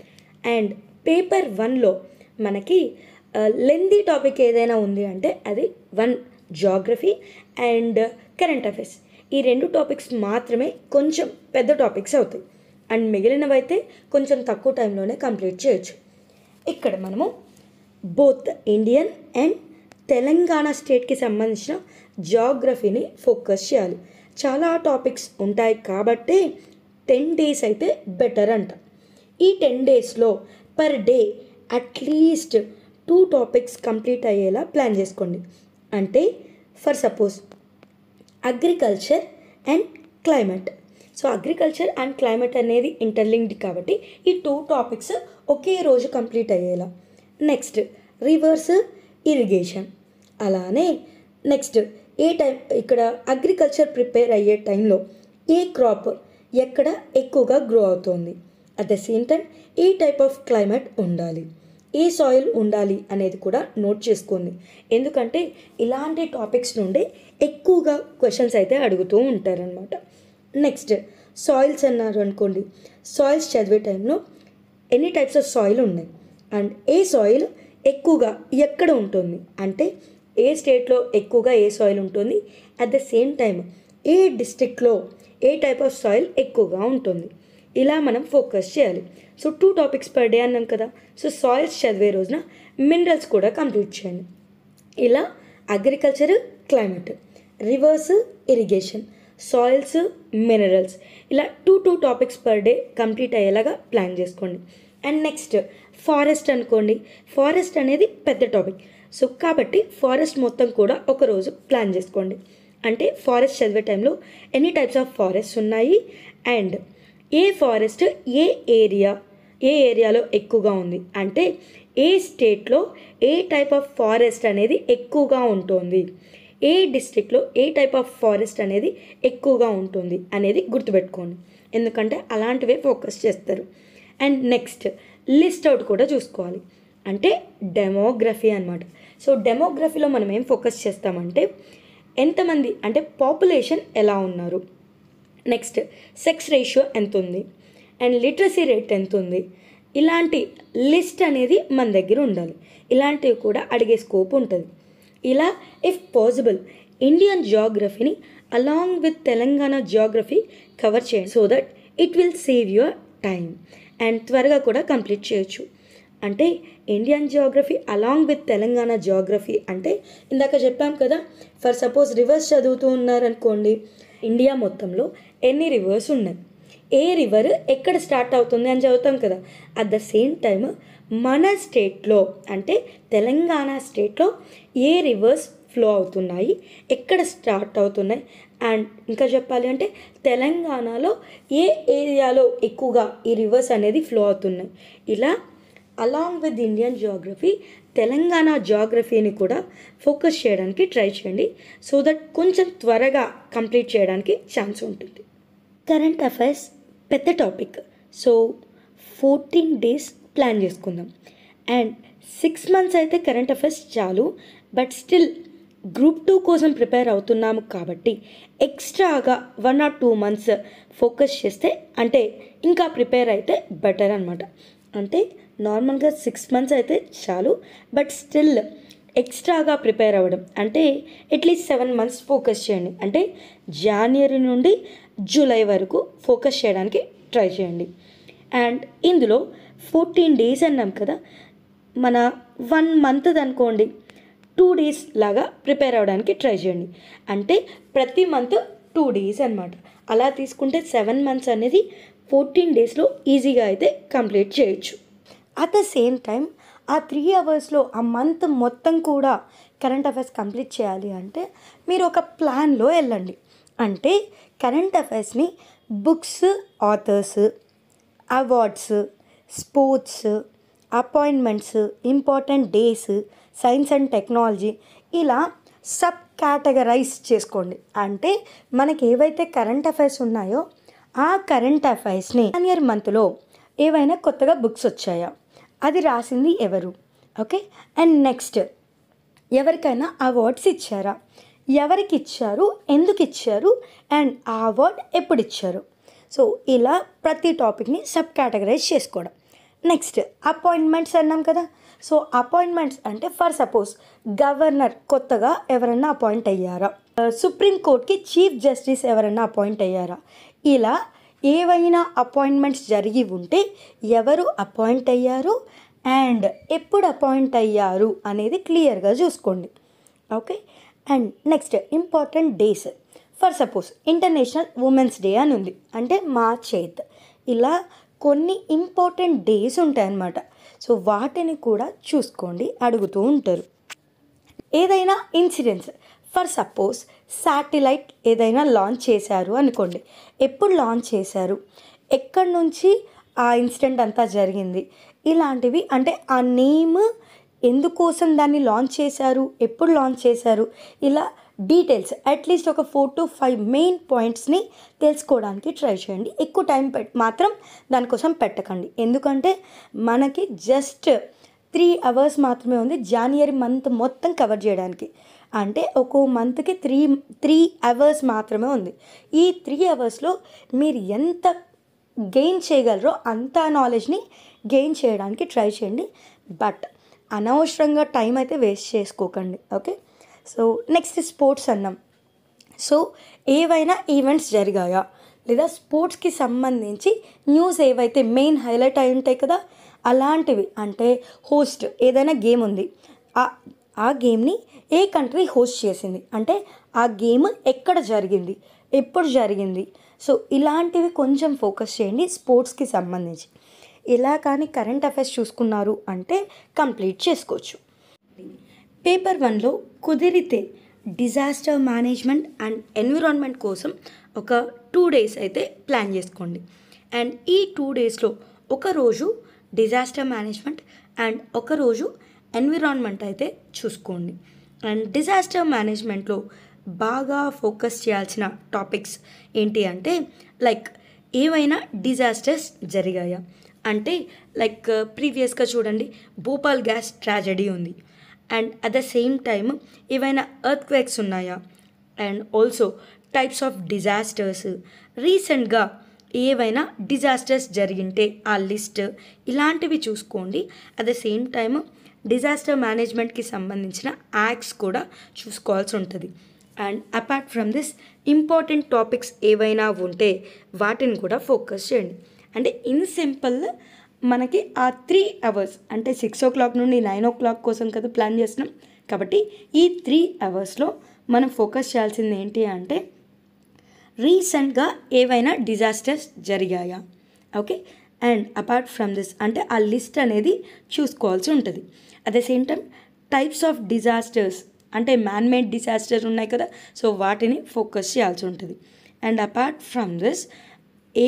అండ్ పేపర్ వన్లో మనకి లెందీ టాపిక్ ఏదైనా ఉంది అంటే అది one geography and current affairs ఈ రెండు టాపిక్స్ మాత్రమే కొంచెం పెద్ద టాపిక్స్ అవుతాయి అండ్ మిగిలినవైతే కొంచెం తక్కువ టైంలోనే కంప్లీట్ చేయొచ్చు ఇక్కడ మనము బోత్ ఇండియన్ అండ్ తెలంగాణ స్టేట్కి సంబంధించిన జాగ్రఫీని ఫోకస్ చేయాలి చాలా టాపిక్స్ ఉంటాయి కాబట్టి టెన్ డేస్ అయితే బెటర్ అంట ఈ టెన్ డేస్లో per day at least two topics complete అయ్యేలా ప్లాన్ చేసుకోండి అంటే for suppose agriculture and climate so agriculture and climate అనేది ఇంటర్లింక్డ్ కాబట్టి ఈ టూ టాపిక్స్ ఒకే రోజు కంప్లీట్ అయ్యేలా నెక్స్ట్ రివర్స్ ఇరిగేషన్ అలానే నెక్స్ట్ ఏ టైం ఇక్కడ అగ్రికల్చర్ ప్రిపేర్ అయ్యే టైంలో ఏ క్రాప్ ఎక్కడ ఎక్కువగా గ్రో అవుతుంది అట్ ద సేమ్ టైం ఏ టైప్ ఆఫ్ క్లైమేట్ ఉండాలి ఈ సాయిల్ ఉండాలి అనేది కూడా నోట్ చేసుకోండి ఎందుకంటే ఇలాంటి టాపిక్స్ నుండి ఎక్కువగా క్వశ్చన్స్ అయితే అడుగుతూ ఉంటారనమాట నెక్స్ట్ సాయిల్స్ అన్నారు అనుకోండి సాయిల్స్ చదివే టైంలో ఎన్ని టైప్స్ ఆఫ్ సాయిల్ ఉన్నాయి అండ్ ఏ సాయిల్ ఎక్కువగా ఎక్కడ ఉంటుంది అంటే ఏ స్టేట్లో ఎక్కువగా ఏ సాయిల్ ఉంటుంది అట్ ద సేమ్ టైం ఏ డిస్టిక్లో ఏ టైప్ ఆఫ్ సాయిల్ ఎక్కువగా ఉంటుంది ఇలా మనం ఫోకస్ చేయాలి so two topics per day అన్నాం కదా సో సాయిల్స్ చదివే రోజున మినరల్స్ కూడా కంప్లీట్ చేయండి ఇలా agriculture climate rivers irrigation soils minerals ఇలా two two topics per day complete అయ్యేలాగా ప్లాన్ చేసుకోండి అండ్ నెక్స్ట్ ఫారెస్ట్ అనుకోండి ఫారెస్ట్ అనేది పెద్ద టాపిక్ సో కాబట్టి ఫారెస్ట్ మొత్తం కూడా ఒకరోజు ప్లాన్ చేసుకోండి అంటే ఫారెస్ట్ చదివే టైంలో ఎన్ని టైప్స్ ఆఫ్ ఫారెస్ట్ ఉన్నాయి అండ్ ఏ ఫారెస్ట్ ఏ ఏరియా ఏ ఏరియాలో ఎక్కువగా ఉంది అంటే ఏ స్టేట్లో ఏ టైప్ ఆఫ్ ఫారెస్ట్ అనేది ఎక్కువగా ఉంటుంది ఏ డిస్ట్రిక్ట్లో ఏ టైప్ ఆఫ్ ఫారెస్ట్ అనేది ఎక్కువగా ఉంటుంది అనేది గుర్తుపెట్టుకోండి ఎందుకంటే అలాంటివే ఫోకస్ చేస్తారు అండ్ నెక్స్ట్ లిస్ట్ అవుట్ కూడా చూసుకోవాలి అంటే డెమోగ్రఫీ అనమాట సో డెమోగ్రఫీలో మనం ఏం ఫోకస్ చేస్తామంటే ఎంతమంది అంటే పాపులేషన్ ఎలా ఉన్నారు నెక్స్ట్ సెక్స్ రేషియో ఎంత ఉంది అండ్ లిటరసీ రేట్ ఎంత ఉంది ఇలాంటి లిస్ట్ అనేది మన దగ్గర ఉండాలి ఇలాంటివి కూడా అడిగే స్కోప్ ఉంటుంది ఇలా ఇఫ్ పాసిబుల్ ఇండియన్ జియోగ్రఫీని along with Telangana geography cover చేయండి so that it will save your time and త్వరగా కూడా కంప్లీట్ చేయొచ్చు అంటే Indian geography along with Telangana geography అంటే ఇందాక చెప్పాం కదా ఫర్ సపోజ్ రివర్స్ చదువుతూ ఉన్నారనుకోండి ఇండియా మొత్తంలో ఎన్ని రివర్స్ ఉన్నాయి ఏ రివర్ ఎక్కడ స్టార్ట్ అవుతుంది అని చదువుతాం కదా అట్ ద సేమ్ టైమ్ మన స్టేట్లో అంటే తెలంగాణ స్టేట్లో ఏ రివర్స్ ఫ్లో అవుతున్నాయి ఎక్కడ స్టార్ట్ అవుతున్నాయి అండ్ ఇంకా చెప్పాలి అంటే తెలంగాణలో ఏ ఏరియాలో ఎక్కువగా ఈ రివర్స్ అనేది ఫ్లో అవుతున్నాయి ఇలా along with Indian geography Telangana జియోగ్రఫీని కూడా ఫోకస్ చేయడానికి ట్రై చేయండి సో దట్ కొంచెం త్వరగా కంప్లీట్ చేయడానికి ఛాన్స్ ఉంటుంది కరెంట్ అఫైర్స్ పెద్ద topic so fourteen days plan చేసుకుందాం అండ్ సిక్స్ మంత్స్ అయితే కరెంట్ అఫైర్స్ చాలు బట్ స్టిల్ గ్రూప్ టూ కోసం ప్రిపేర్ అవుతున్నాము కాబట్టి ఎక్స్ట్రాగా one or two months focus చేస్తే అంటే ఇంకా ప్రిపేర్ అయితే బెటర్ అనమాట అంటే నార్మల్గా సిక్స్ మంత్స్ అయితే చాలు బట్ స్టిల్ ఎక్స్ట్రాగా ప్రిపేర్ అవ్వడం అంటే అట్లీస్ట్ సెవెన్ మంత్స్ ఫోకస్ చేయండి అంటే జాన్యురి నుండి జూలై వరకు ఫోకస్ చేయడానికి ట్రై చేయండి అండ్ ఇందులో ఫోర్టీన్ డేస్ అన్నాం కదా మన వన్ మంత్ అనుకోండి టూ డేస్ లాగా ప్రిపేర్ అవ్వడానికి ట్రై చేయండి అంటే ప్రతి మంత్ టూ డేస్ అనమాట అలా తీసుకుంటే సెవెన్ మంత్స్ అనేది ఫోర్టీన్ డేస్లో ఈజీగా అయితే కంప్లీట్ చేయొచ్చు అట్ ద సేమ్ టైం ఆ త్రీ అవర్స్లో ఆ మంత్ మొత్తం కూడా కరెంట్ అఫైర్స్ కంప్లీట్ చేయాలి అంటే మీరు ఒక ప్లాన్లో వెళ్ళండి అంటే కరెంట్ అఫైర్స్ని books authors awards sports appointments important days science and technology ఇలా సబ్ కేటగరైజ్ చేసుకోండి అంటే మనకి ఏవైతే కరెంట్ అఫైర్స్ ఉన్నాయో ఆ కరెంట్ అఫైర్స్ని వన్ ఇయర్ మంత్లో ఏవైనా కొత్తగా బుక్స్ వచ్చాయా అది రాసింది ఎవరు ఓకే అండ్ నెక్స్ట్ ఎవరికైనా అవార్డ్స్ ఇచ్చారా ఎవరికి ఇచ్చారు ఎందుకు ఇచ్చారు అండ్ ఆ అవార్డ్ ఎప్పుడు ఇచ్చారు సో ఇలా ప్రతి టాపిక్ని సబ్ కేటగరైజ్ చేసుకోవడం నెక్స్ట్ అపాయింట్మెంట్స్ అన్నాం కదా సో అపాయింట్మెంట్స్ అంటే ఫర్ సపోజ్ గవర్నర్ కొత్తగా ఎవరన్నా అపాయింట్ అయ్యారా సుప్రీంకోర్ట్కి చీఫ్ జస్టిస్ ఎవరన్నా అపాయింట్ అయ్యారా ఇలా ఏవైనా అపాయింట్మెంట్స్ జరిగి ఉంటే ఎవరు అపాయింట్ అయ్యారు అండ్ ఎప్పుడు అపాయింట్ అయ్యారు అనేది క్లియర్గా చూసుకోండి okay and next important days for suppose international women's day అని ఉంది అంటే మార్చ్ ఎయిత్ ఇలా కొన్ని ఇంపార్టెంట్ డేస్ ఉంటాయన్నమాట సో వాటిని కూడా చూసుకోండి అడుగుతూ ఉంటారు ఏదైనా ఇన్సిడెంట్స్ ఫర్ సపోజ్ శాటిలైట్ ఏదైనా లాంచ్ చేశారు అనుకోండి ఎప్పుడు లాంచ్ చేశారు ఎక్కడి నుంచి ఆ ఇన్సిడెంట్ అంతా జరిగింది ఇలాంటివి అంటే ఆ నేమ్ ఎందుకోసం దాన్ని లాంచ్ చేశారు ఎప్పుడు లాంచ్ చేశారు ఇలా డీటెయిల్స్ అట్లీస్ట్ ఒక ఫోర్ టు ఫైవ్ మెయిన్ పాయింట్స్ని తెలుసుకోవడానికి ట్రై చేయండి ఎక్కువ టైం పెట్ మాత్రం దానికోసం పెట్టకండి ఎందుకంటే మనకి జస్ట్ త్రీ అవర్స్ మాత్రమే ఉంది జాన్యురి మంత్ మొత్తం కవర్ చేయడానికి అంటే ఒక్కో మంత్కి త్రీ త్రీ అవర్స్ మాత్రమే ఉంది ఈ త్రీ అవర్స్లో మీరు ఎంత గెయిన్ చేయగలరో అంత నాలెడ్జ్ని గెయిన్ చేయడానికి ట్రై చేయండి బట్ అనవసరంగా టైం అయితే వేస్ట్ చేసుకోకండి ఓకే సో నెక్స్ట్ స్పోర్ట్స్ అన్నాం సో ఏవైనా ఈవెంట్స్ జరిగాయా లేదా స్పోర్ట్స్కి సంబంధించి న్యూస్ ఏవైతే మెయిన్ హైలైట్ అయి ఉంటాయి కదా అలాంటివి అంటే హోస్ట్ ఏదైనా గేమ్ ఉంది ఆ గేమ్ని ఏ కంట్రీ హోస్ట్ చేసింది అంటే ఆ గేమ్ ఎక్కడ జరిగింది ఎప్పుడు జరిగింది సో ఇలాంటివి కొంచెం ఫోకస్ చేయండి స్పోర్ట్స్కి సంబంధించి ఎలా కానీ కరెంట్ అఫైర్స్ చూసుకున్నారు అంటే కంప్లీట్ చేసుకోవచ్చు పేపర్ వన్లో కుదిరితే డిజాస్టర్ మేనేజ్మెంట్ అండ్ ఎన్విరాన్మెంట్ కోసం ఒక టూ డేస్ అయితే ప్లాన్ చేసుకోండి అండ్ ఈ టూ డేస్లో ఒకరోజు డిజాస్టర్ మేనేజ్మెంట్ అండ్ ఒకరోజు ఎన్విరాన్మెంట్ అయితే చూసుకోండి అండ్ డిజాస్టర్ మేనేజ్మెంట్లో బాగా ఫోకస్ చేయాల్సిన టాపిక్స్ ఏంటి అంటే లైక్ ఏవైనా డిజాస్టర్స్ జరిగాయా అంటే లైక్ uh, ప్రీవియస్గా చూడండి భోపాల్ గ్యాస్ ట్రాజడీ ఉంది and at the same time ఏవైనా ఎర్త్ క్వేక్స్ ఉన్నాయా and also types of disasters రీసెంట్గా ఏవైనా డిజాస్టర్స్ జరిగింటే ఆ లిస్ట్ ఇలాంటివి చూసుకోండి at the same time disaster మేనేజ్మెంట్కి సంబంధించిన యాక్ట్స్ కూడా చూసుకోవాల్సి ఉంటుంది and apart from this important topics ఏవైనా ఉంటే వాటిని కూడా ఫోకస్ చేయండి అంటే ఇన్ సింపుల్ మనకి ఆ త్రీ అవర్స్ అంటే సిక్స్ ఓ క్లాక్ నుండి నైన్ ఓ క్లాక్ కోసం కదా ప్లాన్ చేస్తున్నాం కాబట్టి ఈ త్రీ అవర్స్లో మనం ఫోకస్ చేయాల్సింది ఏంటి అంటే రీసెంట్గా ఏవైనా డిజాస్టర్స్ జరిగాయా okay and apart from this అంటే ఆ లిస్ట్ అనేది చూసుకోవాల్సి ఉంటుంది at the same time types of disasters అంటే మ్యాన్మేడ్ డిజాస్టర్స్ ఉన్నాయి కదా సో వాటిని ఫోకస్ చేయాల్సి ఉంటుంది అండ్ అపార్ట్ ఫ్రమ్ దిస్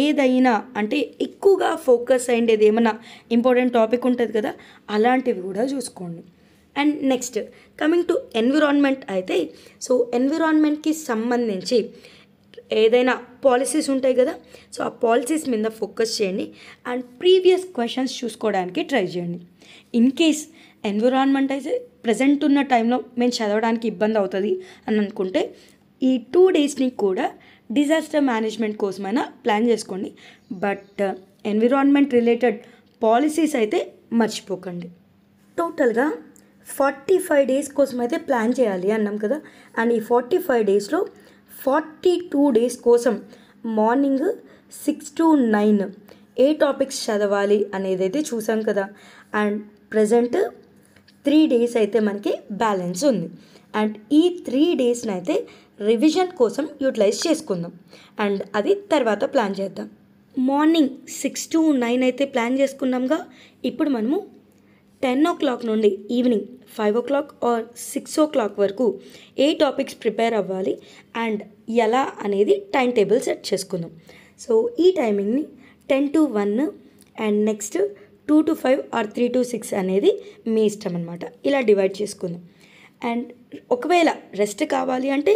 ఏదైనా అంటే ఎక్కువగా ఫోకస్ అయ్యేది ఏమైనా ఇంపార్టెంట్ టాపిక్ ఉంటుంది కదా అలాంటివి కూడా చూసుకోండి and next coming to environment అయితే సో ఎన్విరాన్మెంట్కి సంబంధించి ఏదైనా పాలసీస్ ఉంటాయి కదా సో ఆ పాలసీస్ మీద ఫోకస్ చేయండి అండ్ ప్రీవియస్ క్వశ్చన్స్ చూసుకోవడానికి ట్రై చేయండి ఇన్ కేస్ ఎన్విరాన్మెంట్ అయితే ప్రజెంట్ ఉన్న టైంలో మేము చదవడానికి ఇబ్బంది అవుతుంది అని అనుకుంటే ఈ టూ డేస్ని కూడా డిజాస్టర్ మేనేజ్మెంట్ కోసమైనా ప్లాన్ చేసుకోండి బట్ ఎన్విరాన్మెంట్ రిలేటెడ్ పాలసీస్ అయితే మర్చిపోకండి టోటల్గా ఫార్టీ ఫైవ్ డేస్ కోసం అయితే ప్లాన్ చేయాలి అన్నాం కదా అండ్ ఈ ఫార్టీ ఫైవ్ డేస్లో ఫార్టీ టూ డేస్ కోసం మార్నింగ్ సిక్స్ టు నైన్ ఏ టాపిక్స్ చదవాలి అనేది అయితే చూసాం కదా అండ్ ప్రజెంట్ త్రీ డేస్ అయితే మనకి బ్యాలెన్స్ ఉంది అండ్ ఈ త్రీ డేస్ని అయితే రివిజన్ కోసం యూటిలైజ్ చేసుకుందాం అండ్ అది తర్వాత ప్లాన్ చేద్దాం మార్నింగ్ సిక్స్ టు నైన్ అయితే ప్లాన్ చేసుకున్నాంగా ఇప్పుడు మనము టెన్ ఓ క్లాక్ నుండి evening five o'clock or six o'clock వరకు ఏ టాపిక్స్ ప్రిపేర్ అవ్వాలి అండ్ ఎలా అనేది టైం టేబుల్ సెట్ చేసుకుందాం సో ఈ టైమింగ్ని ten to one and next two to five or three to six అనేది మీ ఇష్టం అనమాట ఇలా డివైడ్ చేసుకుందాం అండ్ ఒకవేళ రెస్ట్ కావాలి అంటే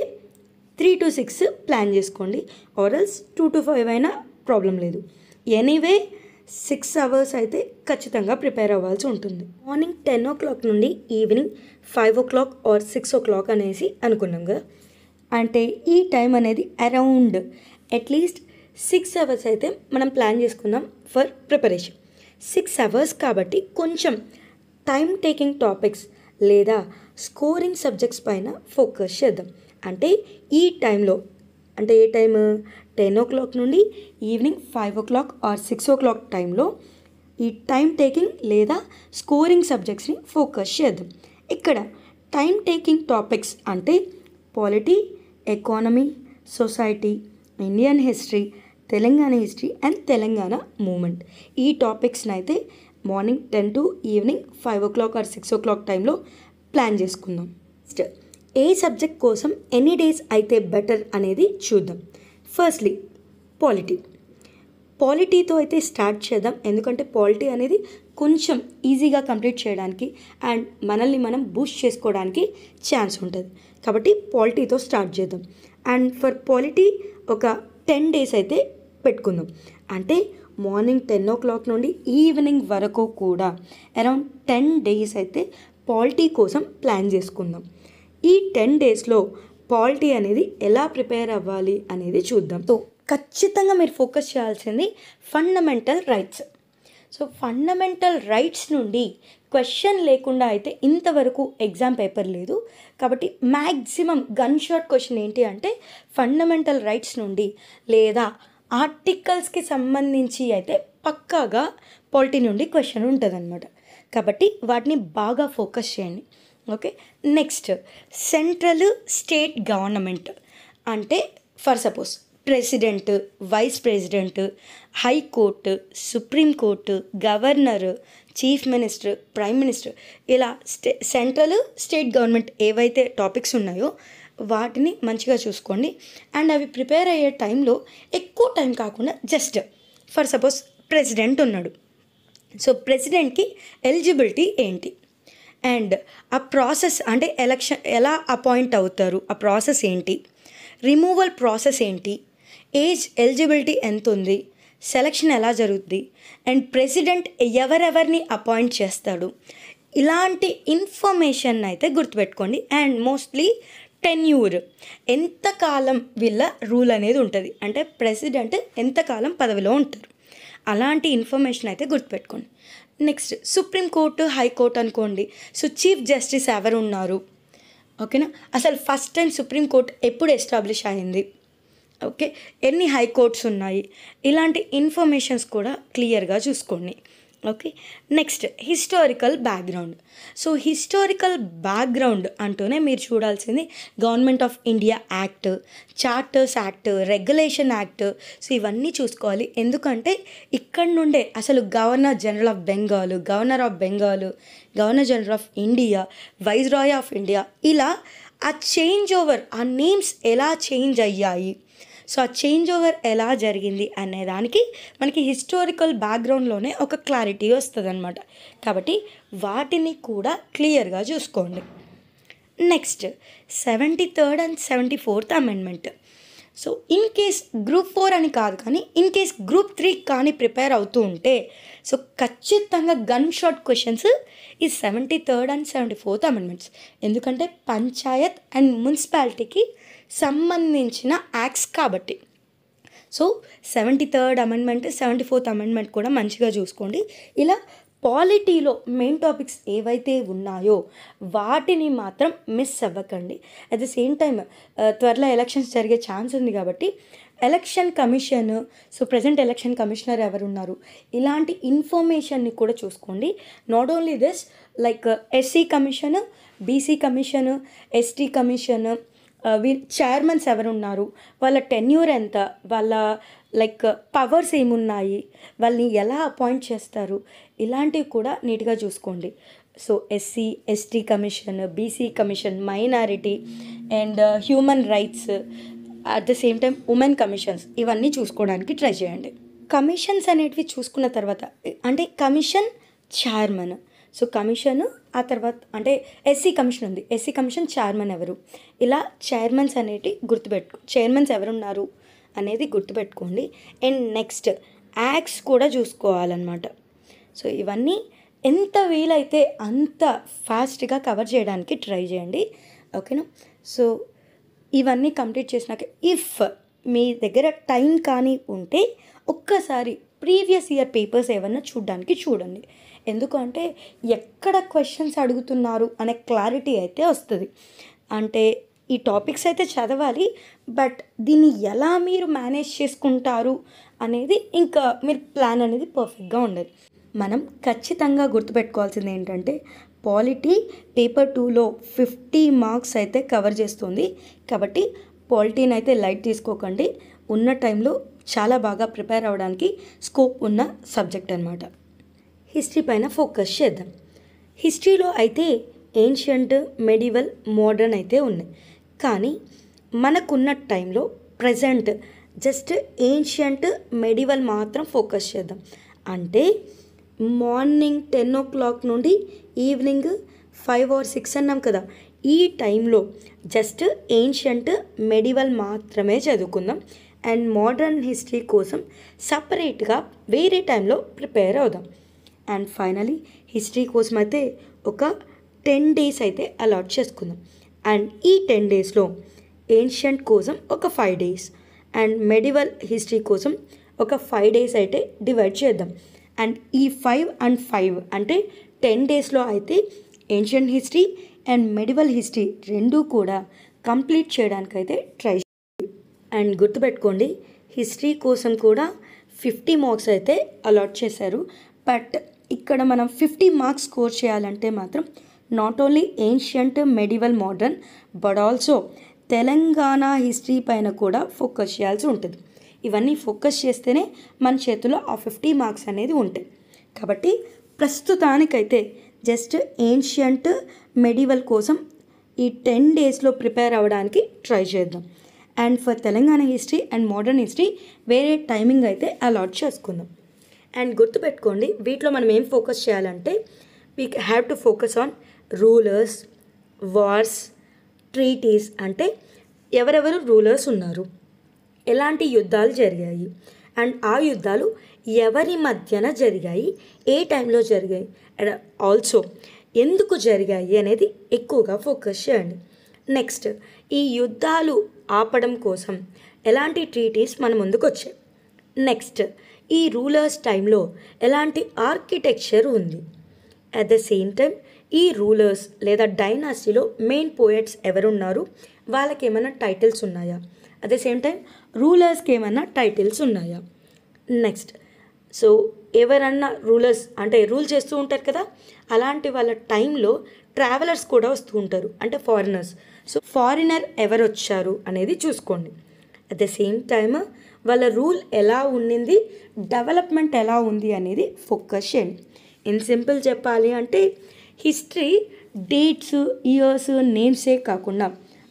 త్రీ టు సిక్స్ ప్లాన్ చేసుకోండి ఆరల్స్ టూ టు ఫైవ్ అయినా ప్రాబ్లం లేదు ఎనీవే సిక్స్ అవర్స్ అయితే ఖచ్చితంగా ప్రిపేర్ అవ్వాల్సి ఉంటుంది మార్నింగ్ టెన్ ఓ క్లాక్ నుండి evening five o'clock or six o'clock అనేసి కదా అంటే ఈ టైం అనేది అరౌండ్ అట్లీస్ట్ సిక్స్ అవర్స్ అయితే మనం ప్లాన్ చేసుకున్నాం ఫర్ ప్రిపరేషన్ సిక్స్ అవర్స్ కాబట్టి కొంచెం టైం టేకింగ్ టాపిక్స్ లేదా స్కోరింగ్ సబ్జెక్ట్స్ పైన ఫోకస్ చేద్దాం అంటే ఈ టైంలో అంటే ఏ టైం టెన్ ఓ క్లాక్ నుండి evening five o'clock or six o'clock టైంలో ఈ టైం టేకింగ్ లేదా స్కోరింగ్ సబ్జెక్ట్స్ని ఫోకస్ చేద్దాం ఇక్కడ టైం టేకింగ్ టాపిక్స్ అంటే polity economy society Indian history Telangana history and Telangana movement ఈ టాపిక్స్ని అయితే morning ten to evening five o'clock or six o'clock టైంలో ప్లాన్ చేసుకుందాం ఏ సబ్జెక్ట్ కోసం ఎనీ డేస్ అయితే బెటర్ అనేది చూద్దాం ఫస్ట్లీ పాలిటీ పాలిటీతో అయితే స్టార్ట్ చేద్దాం ఎందుకంటే పాలిటీ అనేది కొంచెం ఈజీగా కంప్లీట్ చేయడానికి అండ్ మనల్ని మనం బూస్ట్ చేసుకోవడానికి ఛాన్స్ ఉంటుంది కాబట్టి పాలిటీతో స్టార్ట్ చేద్దాం అండ్ ఫర్ పాలిటీ ఒక టెన్ డేస్ అయితే పెట్టుకుందాం అంటే మార్నింగ్ టెన్ ఓ క్లాక్ నుండి ఈవినింగ్ వరకు కూడా అరౌండ్ టెన్ డేస్ అయితే పాలిటీ కోసం ప్లాన్ చేసుకుందాం ఈ టెన్ డేస్లో పాలిటీ అనేది ఎలా ప్రిపేర్ అవ్వాలి అనేది చూద్దాం సో ఖచ్చితంగా మీరు ఫోకస్ చేయాల్సింది fundamental rights so fundamental rights నుండి క్వశ్చన్ లేకుండా అయితే ఇంతవరకు ఎగ్జామ్ పేపర్ లేదు కాబట్టి మ్యాక్సిమం గన్ షాట్ క్వశ్చన్ ఏంటి అంటే ఫండమెంటల్ రైట్స్ నుండి లేదా ఆర్టికల్స్కి సంబంధించి అయితే పక్కాగా పాలిటీ నుండి క్వశ్చన్ ఉంటుందన్నమాట కాబట్టి వాటిని బాగా ఫోకస్ చేయండి okay next central state government అంటే for suppose president vice president high court supreme court governor chief minister prime minister ఇలా స్టే సెంట్రల్ స్టేట్ గవర్నమెంట్ ఏవైతే టాపిక్స్ ఉన్నాయో వాటిని మంచిగా చూసుకోండి అండ్ అవి ప్రిపేర్ అయ్యే టైంలో ఎక్కువ టైం కాకుండా జస్ట్ ఫర్ సపోజ్ ప్రెసిడెంట్ ఉన్నాడు సో ప్రెసిడెంట్కి ఎలిజిబిలిటీ ఏంటి అండ్ ఆ ప్రాసెస్ అంటే ఎలక్షన్ ఎలా అపాయింట్ అవుతారు ఆ ప్రాసెస్ ఏంటి రిమూవల్ ప్రాసెస్ ఏంటి ఏజ్ ఎలిజిబిలిటీ ఎంత ఉంది సెలక్షన్ ఎలా జరుగుద్ది అండ్ ప్రెసిడెంట్ ఎవరెవరిని అపాయింట్ చేస్తాడు ఇలాంటి ఇన్ఫర్మేషన్ అయితే గుర్తుపెట్టుకోండి అండ్ మోస్ట్లీ టెన్యూర్ ఎంతకాలం వీళ్ళ రూల్ అనేది ఉంటుంది అంటే ప్రెసిడెంట్ ఎంతకాలం పదవిలో ఉంటారు అలాంటి ఇన్ఫర్మేషన్ అయితే గుర్తుపెట్టుకోండి నెక్స్ట్ సుప్రీంకోర్టు హైకోర్టు అనుకోండి సో చీఫ్ జస్టిస్ ఎవరు ఉన్నారు ఓకేనా అసలు ఫస్ట్ టైం సుప్రీంకోర్టు ఎప్పుడు ఎస్టాబ్లిష్ అయింది ఓకే ఎన్ని హైకోర్ట్స్ ఉన్నాయి ఇలాంటి ఇన్ఫర్మేషన్స్ కూడా క్లియర్గా చూసుకోండి okay next historical background so historical background అంటూనే మీరు చూడాల్సింది government of India act charters act regulation act so ఇవన్నీ చూసుకోవాలి ఎందుకంటే ఇక్కడ నుండే అసలు governor general of Bengal governor of Bengal governor general of India viceroy of India ఇలా ఆ చేంజ్ ఓవర్ ఆ నేమ్స్ ఎలా చేంజ్ అయ్యాయి సో ఆ చేంజ్ ఓవర్ ఎలా జరిగింది అనేదానికి మనకి హిస్టారికల్ బ్యాక్గ్రౌండ్లోనే ఒక క్లారిటీ వస్తుంది అనమాట కాబట్టి వాటిని కూడా క్లియర్గా చూసుకోండి next seventy third and seventy fourth amendment so in case group four అని కాదు కానీ ఇన్ కేస్ గ్రూప్ త్రీ కానీ ప్రిపేర్ అవుతూ ఉంటే సో ఖచ్చితంగా గన్ షాట్ క్వశ్చన్స్ ఈ seventy third and seventy fourth amendments ఎందుకంటే పంచాయత్ అండ్ మున్సిపాలిటీకి సంబంధించిన యాక్ట్స్ కాబట్టి so seventy third amendment seventy fourth amendment కూడా మంచిగా చూసుకోండి ఇలా పాలిటీలో మెయిన్ టాపిక్స్ ఏవైతే ఉన్నాయో వాటిని మాత్రం మిస్ అవ్వకండి అట్ ద సేమ్ టైం త్వరలో ఎలక్షన్స్ జరిగే ఛాన్స్ ఉంది కాబట్టి election commission so present election commissioner ఎవరు ఉన్నారు ఇలాంటి ఇన్ఫర్మేషన్ని కూడా చూసుకోండి not only this like SC commission BC commission ST commission we chairmans ఎవరున్నారు వాళ్ళ టెన్యూర్ ఎంత వాళ్ళ లైక్ పవర్స్ ఏమున్నాయి వాళ్ళని ఎలా అపాయింట్ చేస్తారు ఇలాంటివి కూడా నీట్గా చూసుకోండి so SC ST commission BC commission minority and human rights at the same time women commissions ఇవన్నీ చూసుకోవడానికి ట్రై చేయండి కమిషన్స్ అనేటివి చూసుకున్న తర్వాత అంటే కమిషన్ చైర్మన్ సో కమిషన్ ఆ తర్వాత అంటే ఎస్సీ కమిషన్ ఉంది ఎస్సీ కమిషన్ చైర్మన్ ఎవరు ఇలా చైర్మన్స్ అనేటి గుర్తుపెట్టుకో చైర్మన్స్ ఎవరున్నారు అనేది గుర్తుపెట్టుకోండి అండ్ నెక్స్ట్ యాక్ట్స్ కూడా చూసుకోవాలన్నమాట సో ఇవన్నీ ఎంత వీలైతే అంత ఫాస్ట్గా కవర్ చేయడానికి ట్రై చేయండి ఓకేనా సో ఇవన్నీ కంప్లీట్ చేసినాక ఇఫ్ మీ దగ్గర టైం కానీ ఉంటే ఒక్కసారి ప్రీవియస్ ఇయర్ పేపర్స్ ఏమన్నా చూడడానికి చూడండి ఎందుకంటే ఎక్కడ క్వశ్చన్స్ అడుగుతున్నారు అనే క్లారిటీ అయితే వస్తుంది అంటే ఈ టాపిక్స్ అయితే చదవాలి బట్ దీన్ని ఎలా మీరు మేనేజ్ చేసుకుంటారు అనేది ఇంకా మీరు ప్లాన్ అనేది పర్ఫెక్ట్గా ఉండదు మనం ఖచ్చితంగా గుర్తుపెట్టుకోవాల్సింది ఏంటంటే పాలిటీ పేపర్ టూలో ఫిఫ్టీ మార్క్స్ అయితే కవర్ చేస్తుంది కాబట్టి పాలిటీని అయితే లైట్ తీసుకోకండి ఉన్న టైంలో చాలా బాగా ప్రిపేర్ అవ్వడానికి స్కోప్ ఉన్న సబ్జెక్ట్ అనమాట హిస్టరీ పైన ఫోకస్ చేద్దాం హిస్టరీలో అయితే ఏన్షియంట్ మెడివల్ మోడర్న్ అయితే ఉన్నాయి కానీ మనకున్న టైంలో ప్రజెంట్ జస్ట్ ఏన్షియంట్ మెడివల్ మాత్రం ఫోకస్ చేద్దాం అంటే మార్నింగ్ టెన్ ఓ క్లాక్ నుండి ఈవినింగ్ ఫైవ్ ఆర్ సిక్స్ అన్నాం కదా ఈ టైంలో జస్ట్ ఏన్షియంట్ మెడివల్ మాత్రమే చదువుకుందాం అండ్ మోడర్న్ హిస్టరీ కోసం సపరేట్గా వేరే టైంలో ప్రిపేర్ అవుదాం అండ్ ఫైనలీ హిస్టరీ కోసం అయితే ఒక టెన్ డేస్ అయితే అలాట్ చేసుకుందాం అండ్ ఈ టెన్ డేస్లో ఏన్షియంట్ కోసం ఒక five days and medieval history కోసం ఒక ఫైవ్ డేస్ అయితే డివైడ్ చేద్దాం అండ్ ఈ ఫైవ్ అండ్ ఫైవ్ అంటే టెన్ డేస్లో అయితే ancient history and medieval history రెండూ కూడా కంప్లీట్ చేయడానికైతే ట్రై అండ్ గుర్తుపెట్టుకోండి హిస్టరీ కోసం కూడా ఫిఫ్టీ మార్క్స్ అయితే అలాట్ చేశారు బట్ ఇక్కడ మనం ఫిఫ్టీ మార్క్స్ స్కోర్ చేయాలంటే మాత్రం not only ancient medieval modern but also Telangana history పైన కూడా ఫోకస్ చేయాల్సి ఉంటుంది ఇవన్నీ ఫోకస్ చేస్తేనే మన చేతిలో ఆ ఫిఫ్టీ మార్క్స్ అనేది ఉంటాయి కాబట్టి ప్రస్తుతానికైతే జస్ట్ ఏన్షియంట్ మెడివల్ కోసం ఈ టెన్ డేస్లో ప్రిపేర్ అవ్వడానికి ట్రై చేద్దాం and for Telangana history and modern history వేరే టైమింగ్ అయితే అలాట్ చేసుకుందాం అండ్ గుర్తుపెట్టుకోండి వీటిలో మనం ఏం ఫోకస్ చేయాలంటే we have to focus on rulers wars treaties అంటే ఎవరెవరు రూలర్స్ ఉన్నారు ఎలాంటి యుద్ధాలు జరిగాయి అండ్ ఆ యుద్ధాలు ఎవరి మధ్యన జరిగాయి ఏ టైంలో జరిగాయి అండ్ ఆల్సో ఎందుకు జరిగాయి అనేది ఎక్కువగా ఫోకస్ చేయండి నెక్స్ట్ ఈ యుద్ధాలు ఆపడం కోసం ఎలాంటి ట్రీటీస్ మన ముందుకు వచ్చాయి నెక్స్ట్ ఈ రూలర్స్ టైంలో ఎలాంటి ఆర్కిటెక్చర్ ఉంది అట్ ద సేమ్ టైం ఈ రూలర్స్ లేదా డైనాసిటీలో మెయిన్ పోయట్స్ ఎవరున్నారు వాళ్ళకి ఏమైనా టైటిల్స్ ఉన్నాయా అట్ ద సేమ్ టైం రూలర్స్కి ఏమైనా టైటిల్స్ ఉన్నాయా నెక్స్ట్ సో ఎవరన్నా రూలర్స్ అంటే రూల్ చేస్తూ ఉంటారు కదా అలాంటి వాళ్ళ టైంలో ట్రావెలర్స్ కూడా వస్తూ ఉంటారు అంటే ఫారినర్స్ సో ఫారినర్ ఎవరు వచ్చారు అనేది చూసుకోండి అట్ ద సేమ్ టైమ్ వాళ్ళ రూల్ ఎలా ఉండింది డెవలప్మెంట్ ఎలా ఉంది అనేది ఫోకస్ చేయండి ఇన్ సింపుల్ చెప్పాలి అంటే హిస్టరీ డేట్స్ ఇయర్స్ నేమ్సే కాకుండా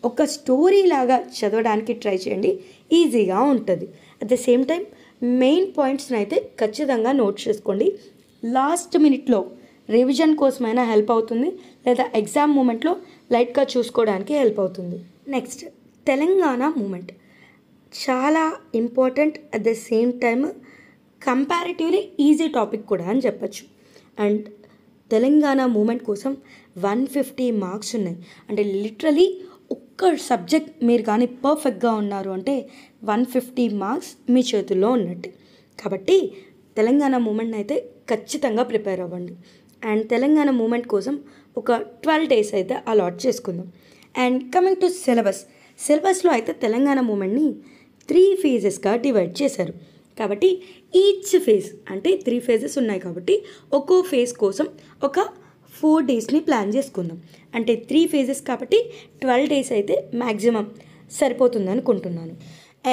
ఒక స్టోరీ లాగా చదవడానికి ట్రై చేయండి ఈజీగా ఉంటుంది at the same time main పాయింట్స్ని అయితే ఖచ్చితంగా నోట్ చేసుకోండి లాస్ట్ మినిట్లో రివిజన్ కోసమైనా హెల్ప్ అవుతుంది లేదా ఎగ్జామ్ మూమెంట్లో లైట్గా చూసుకోవడానికి హెల్ప్ అవుతుంది నెక్స్ట్ తెలంగాణ మూమెంట్ చాలా important at the same time comparatively easy topic కూడా అని చెప్పచ్చు అండ్ తెలంగాణ మూమెంట్ కోసం వన్ ఫిఫ్టీ మార్క్స్ ఉన్నాయి అంటే లిటరలీ ఒక్క సబ్జెక్ట్ మీరు కానీ పర్ఫెక్ట్గా ఉన్నారు అంటే వన్ ఫిఫ్టీ మార్క్స్ మీ చేతుల్లో ఉన్నట్టు కాబట్టి తెలంగాణ మూమెంట్ అయితే ఖచ్చితంగా ప్రిపేర్ అవ్వండి అండ్ తెలంగాణ మూమెంట్ కోసం ఒక ట్వెల్వ్ డేస్ అయితే అలాట్ చేసుకుందాం అండ్ కమింగ్ టు సిలబస్ సిలబస్లో అయితే తెలంగాణ మూమెంట్ని త్రీ ఫేజెస్గా డివైడ్ చేశారు కాబట్టి ఈచ్ ఫేజ్ అంటే త్రీ ఫేజెస్ ఉన్నాయి కాబట్టి ఒక్కో ఫేజ్ కోసం ఒక ఫోర్ డేస్ని ప్లాన్ చేసుకుందాం అంటే త్రీ ఫేజెస్ కాబట్టి ట్వెల్వ్ డేస్ అయితే మ్యాక్సిమం సరిపోతుంది అనుకుంటున్నాను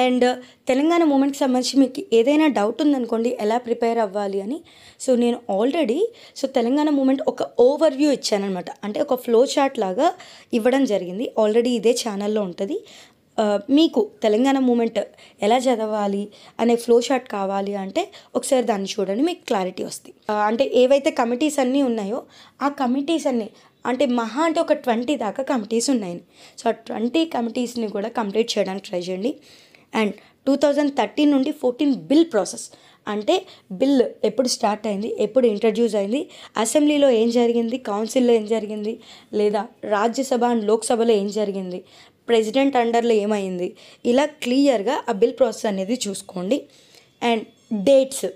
అండ్ తెలంగాణ మూమెంట్కి సంబంధించి మీకు ఏదైనా డౌట్ ఉందనుకోండి ఎలా ప్రిపేర్ అవ్వాలి అని సో నేను ఆల్రెడీ సో తెలంగాణ మూమెంట్ ఒక ఓవర్ వ్యూ ఇచ్చానమాట అంటే ఒక ఫ్లో చార్ట్ లాగా ఇవ్వడం జరిగింది ఆల్రెడీ ఇదే ఛానల్లో ఉంటుంది మీకు తెలంగాణ మూమెంట్ ఎలా చదవాలి అనే ఫ్లో షాట్ కావాలి అంటే ఒకసారి దాన్ని చూడండి మీకు క్లారిటీ వస్తుంది అంటే ఏవైతే కమిటీస్ అన్నీ ఉన్నాయో ఆ కమిటీస్ అన్నీ అంటే మహా అంటే ఒక ట్వంటీ దాకా కమిటీస్ ఉన్నాయి సో ఆ ట్వంటీ కమిటీస్ని కూడా కంప్లీట్ చేయడానికి ట్రై చేయండి అండ్ టూ థౌజండ్ థర్టీన్ నుండి ఫోర్టీన్ బిల్ ప్రాసెస్ అంటే బిల్ ఎప్పుడు స్టార్ట్ అయింది ఎప్పుడు ఇంట్రడ్యూస్ అయింది అసెంబ్లీలో ఏం జరిగింది కౌన్సిల్లో ఏం జరిగింది లేదా రాజ్యసభ అండ్ లోక్సభలో ఏం జరిగింది ప్రెసిడెంట్ అండర్లో ఏమైంది ఇలా క్లియర్గా ఆ బిల్ ప్రాసెస్ అనేది చూసుకోండి అండ్ డేట్స్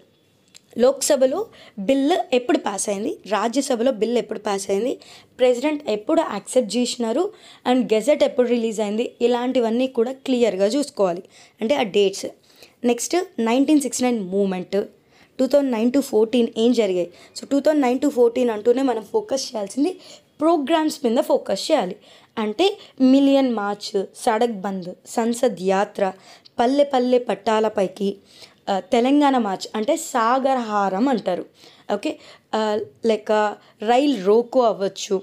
లోక్సభలో బిల్ ఎప్పుడు పాస్ అయింది రాజ్యసభలో బిల్ ఎప్పుడు పాస్ అయింది ప్రెసిడెంట్ ఎప్పుడు యాక్సెప్ట్ చేసినారు అండ్ గెజెట్ ఎప్పుడు రిలీజ్ అయింది ఇలాంటివన్నీ కూడా క్లియర్గా చూసుకోవాలి అంటే ఆ dates next nineteen sixty nine movement two thousand nine to fourteen ఏం జరిగాయి so two thousand nine to fourteen అంటూనే మనం ఫోకస్ చేయాల్సింది ప్రోగ్రామ్స్ మీద ఫోకస్ చేయాలి అంటే మిలియన్ మార్చ్ సడక్ బంద్ సంసద్ యాత్ర పల్లె పల్లె పట్టాలపైకి తెలంగాణ మార్చ్ అంటే సాగరహారం అంటారు ఓకే లైక్ రైల్ రోకో అవ్వచ్చు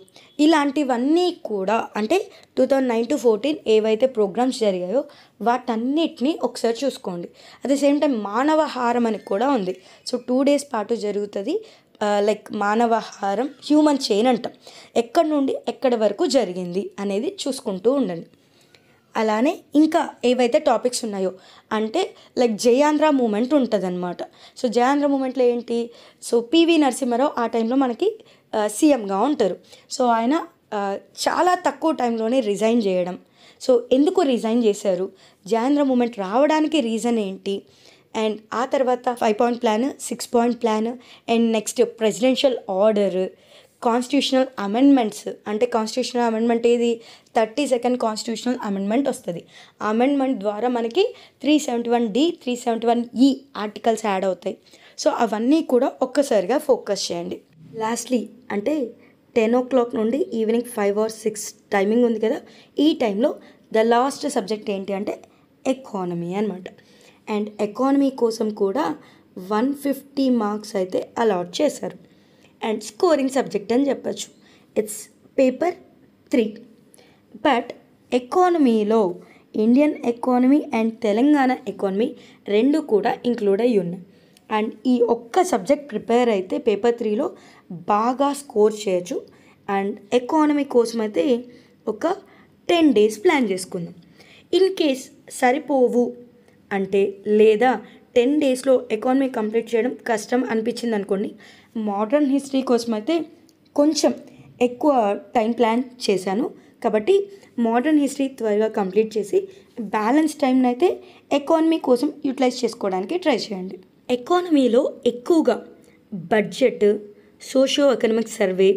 ఇలాంటివన్నీ కూడా అంటే two thousand nine to fourteen ఏవైతే ప్రోగ్రామ్స్ జరిగాయో వాటన్నిటిని ఒకసారి చూసుకోండి అట్ ద సేమ్ టైం మానవ హారం అని కూడా ఉంది సో టూ డేస్ పాటు జరుగుతుంది లైక్ మానవహారం హ్యూమన్ చైన్ అంటాం ఎక్కడి నుండి ఎక్కడి వరకు జరిగింది అనేది చూసుకుంటూ ఉండండి అలానే ఇంకా ఏవైతే టాపిక్స్ ఉన్నాయో అంటే లైక్ జయాంధ్ర మూమెంట్ ఉంటుందన్నమాట సో జయాంధ్ర మూమెంట్లో ఏంటి సో పివి నరసింహారావు ఆ టైంలో మనకి సీఎంగా ఉంటారు సో ఆయన చాలా తక్కువ టైంలోనే రిజైన్ చేయడం సో ఎందుకు రిజైన్ చేశారు జయాంధ్ర మూమెంట్ రావడానికి రీజన్ ఏంటి అండ్ ఆ తర్వాత five point plan six point plan and next presidential order constitutional amendments అంటే కాన్స్టిట్యూషనల్ అమెండ్మెంట్ ఏది థర్టీ సెకండ్ కాన్స్టిట్యూషనల్ అమెండ్మెంట్ వస్తుంది అమెండ్మెంట్ ద్వారా మనకి three seventy one D three seventy one ఈ ఆర్టికల్స్ యాడ్ అవుతాయి సో అవన్నీ కూడా ఒక్కసారిగా ఫోకస్ చేయండి లాస్ట్లీ అంటే టెన్ ఓ క్లాక్ నుండి evening five or six timing ఉంది కదా ఈ టైంలో ద లాస్ట్ సబ్జెక్ట్ ఏంటి అంటే ఎకానమీ అనమాట అండ్ ఎకానమీ కోసం కూడా వన్ ఫిఫ్టీ మార్క్స్ అయితే అలాట్ చేశారు అండ్ స్కోరింగ్ సబ్జెక్ట్ అని చెప్పచ్చు ఇట్స్ పేపర్ త్రీ బట్ ఎకానమీలో Indian economy and Telangana economy రెండు కూడా ఇంక్లూడ్ అయ్యి ఉన్నాయి అండ్ ఈ ఒక్క సబ్జెక్ట్ ప్రిపేర్ అయితే పేపర్ త్రీలో బాగా స్కోర్ చేయొచ్చు అండ్ ఎకానమీ కోసం అయితే ఒక టెన్ డేస్ ప్లాన్ చేసుకుందాం ఇన్ కేస్ సరిపోవు అంటే లేదా టెన్ డేస్లో ఎకానమీ కంప్లీట్ చేయడం కష్టం అనిపించింది అనుకోండి మోడర్న్ హిస్టరీ కోసం అయితే కొంచెం ఎక్కువ టైం ప్లాన్ చేశాను కాబట్టి మోడర్న్ హిస్టరీ త్వరగా కంప్లీట్ చేసి బ్యాలెన్స్ టైంని అయితే ఎకానమీ కోసం యూటిలైజ్ చేసుకోవడానికి ట్రై చేయండి ఎకానమీలో ఎక్కువగా బడ్జెట్ సోషియో ఎకనామిక్ సర్వే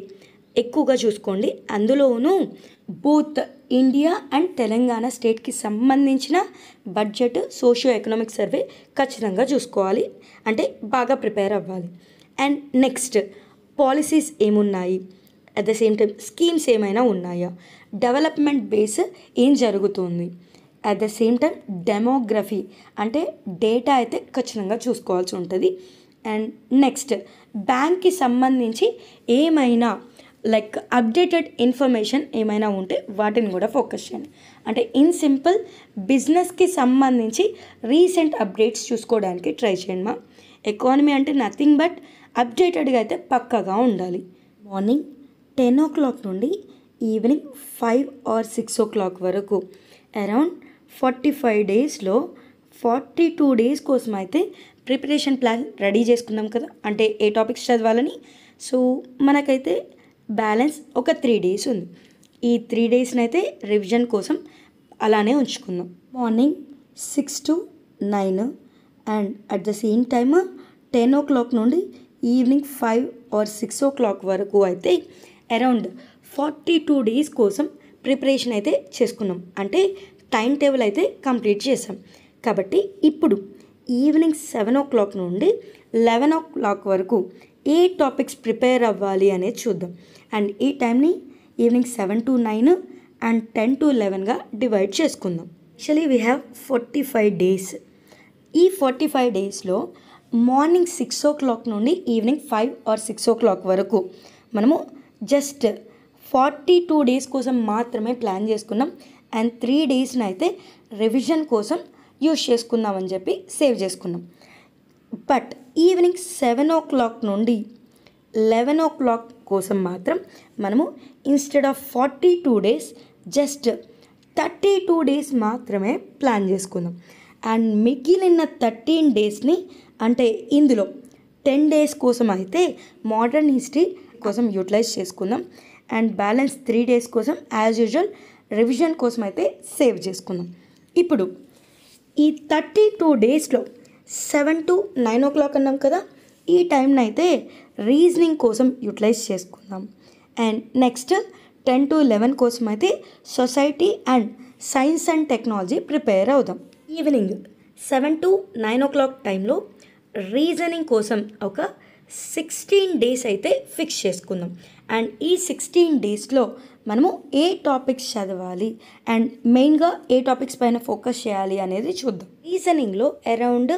ఎక్కువగా చూసుకోండి అందులోనూ బోత్ ఇండియా అండ్ తెలంగాణ స్టేట్కి సంబంధించిన బడ్జెట్ సోషియో ఎకనామిక్ సర్వే ఖచ్చితంగా చూసుకోవాలి అంటే బాగా ప్రిపేర్ అవ్వాలి అండ్ నెక్స్ట్ పాలసీస్ ఏమున్నాయి at the same time schemes ఏమైనా ఉన్నాయా డెవలప్మెంట్ బేస్ ఏం జరుగుతుంది at the same time demography అంటే డేటా అయితే ఖచ్చితంగా చూసుకోవాల్సి ఉంటుంది అండ్ నెక్స్ట్ బ్యాంక్కి సంబంధించి ఏమైనా లైక్ అప్డేటెడ్ ఇన్ఫర్మేషన్ ఏమైనా ఉంటే వాటిని కూడా ఫోకస్ చేయండి అంటే ఇన్ సింపుల్ బిజినెస్కి సంబంధించి రీసెంట్ అప్డేట్స్ చూసుకోవడానికి ట్రై చేయండి మా ఎకానమీ అంటే నథింగ్ బట్ అప్డేటెడ్గా అయితే పక్కగా ఉండాలి మార్నింగ్ టెన్ ఓ క్లాక్ నుండి evening five or six o'clock వరకు అరౌండ్ ఫార్టీ ఫైవ్ డేస్లో ఫార్టీ టూ డేస్ కోసం అయితే ప్రిపరేషన్ ప్లాన్ రెడీ చేసుకుందాం కదా అంటే ఏ టాపిక్స్ చదవాలని సో మనకైతే బ్యాలెన్స్ ఒక త్రీ డేస్ ఉంది ఈ త్రీ డేస్ని అయితే రివిజన్ కోసం అలానే ఉంచుకుందాం morning six to nine and at the same time ten o'clock నుండి evening five or six o'clock వరకు అయితే అరౌండ్ ఫార్టీ టూ డేస్ కోసం ప్రిపరేషన్ అయితే చేసుకున్నాం అంటే టైం టేబుల్ అయితే కంప్లీట్ చేసాం కాబట్టి ఇప్పుడు ఈవినింగ్ సెవెన్ ఓ క్లాక్ నుండి లెవెన్ ఓ క్లాక్ వరకు ఏ టాపిక్స్ ప్రిపేర్ అవ్వాలి అనేది చూద్దాం అండ్ ఈ టైంని evening seven to nine and ten to లెవెన్గా డివైడ్ చేసుకుందాం actually we have forty five days ఈ ఫార్టీ ఫైవ్ డేస్లో మార్నింగ్ సిక్స్ ఓ క్లాక్ నుండి evening five or six o'clock వరకు మనము జస్ట్ ఫార్టీ టూ డేస్ కోసం మాత్రమే ప్లాన్ చేసుకున్నాం అండ్ త్రీ డేస్ని అయితే రివిజన్ కోసం యూజ్ చేసుకుందామని చెప్పి సేవ్ చేసుకున్నాం but evening seven o'clock నుండి లెవెన్ ఓ క్లాక్ కోసం మాత్రం మనము instead of forty two days just thirty two days మాత్రమే ప్లాన్ చేసుకుందాం అండ్ మిగిలిన థర్టీన్ డేస్ని అంటే ఇందులో టెన్ డేస్ కోసం అయితే మోడర్న్ హిస్టరీ కోసం యూటిలైజ్ చేసుకుందాం అండ్ బ్యాలెన్స్ త్రీ డేస్ కోసం యాజ్ యూజువల్ రివిజన్ కోసం అయితే సేవ్ చేసుకుందాం ఇప్పుడు ఈ థర్టీ టూ డేస్లో seven to nine o'clock అన్నాం కదా ఈ టైంని అయితే రీజనింగ్ కోసం యూటిలైజ్ చేసుకుందాం and next ten to eleven కోసం అయితే society and science and technology prepare అవుదాం evening seven to nine o'clock టైంలో రీజనింగ్ కోసం ఒక సిక్స్టీన్ డేస్ అయితే ఫిక్స్ చేసుకుందాం అండ్ ఈ సిక్స్టీన్ డేస్లో మనము ఏ టాపిక్స్ చదవాలి అండ్ మెయిన్గా ఏ టాపిక్స్ పైన ఫోకస్ చేయాలి అనేది చూద్దాం రీజనింగ్లో అరౌండ్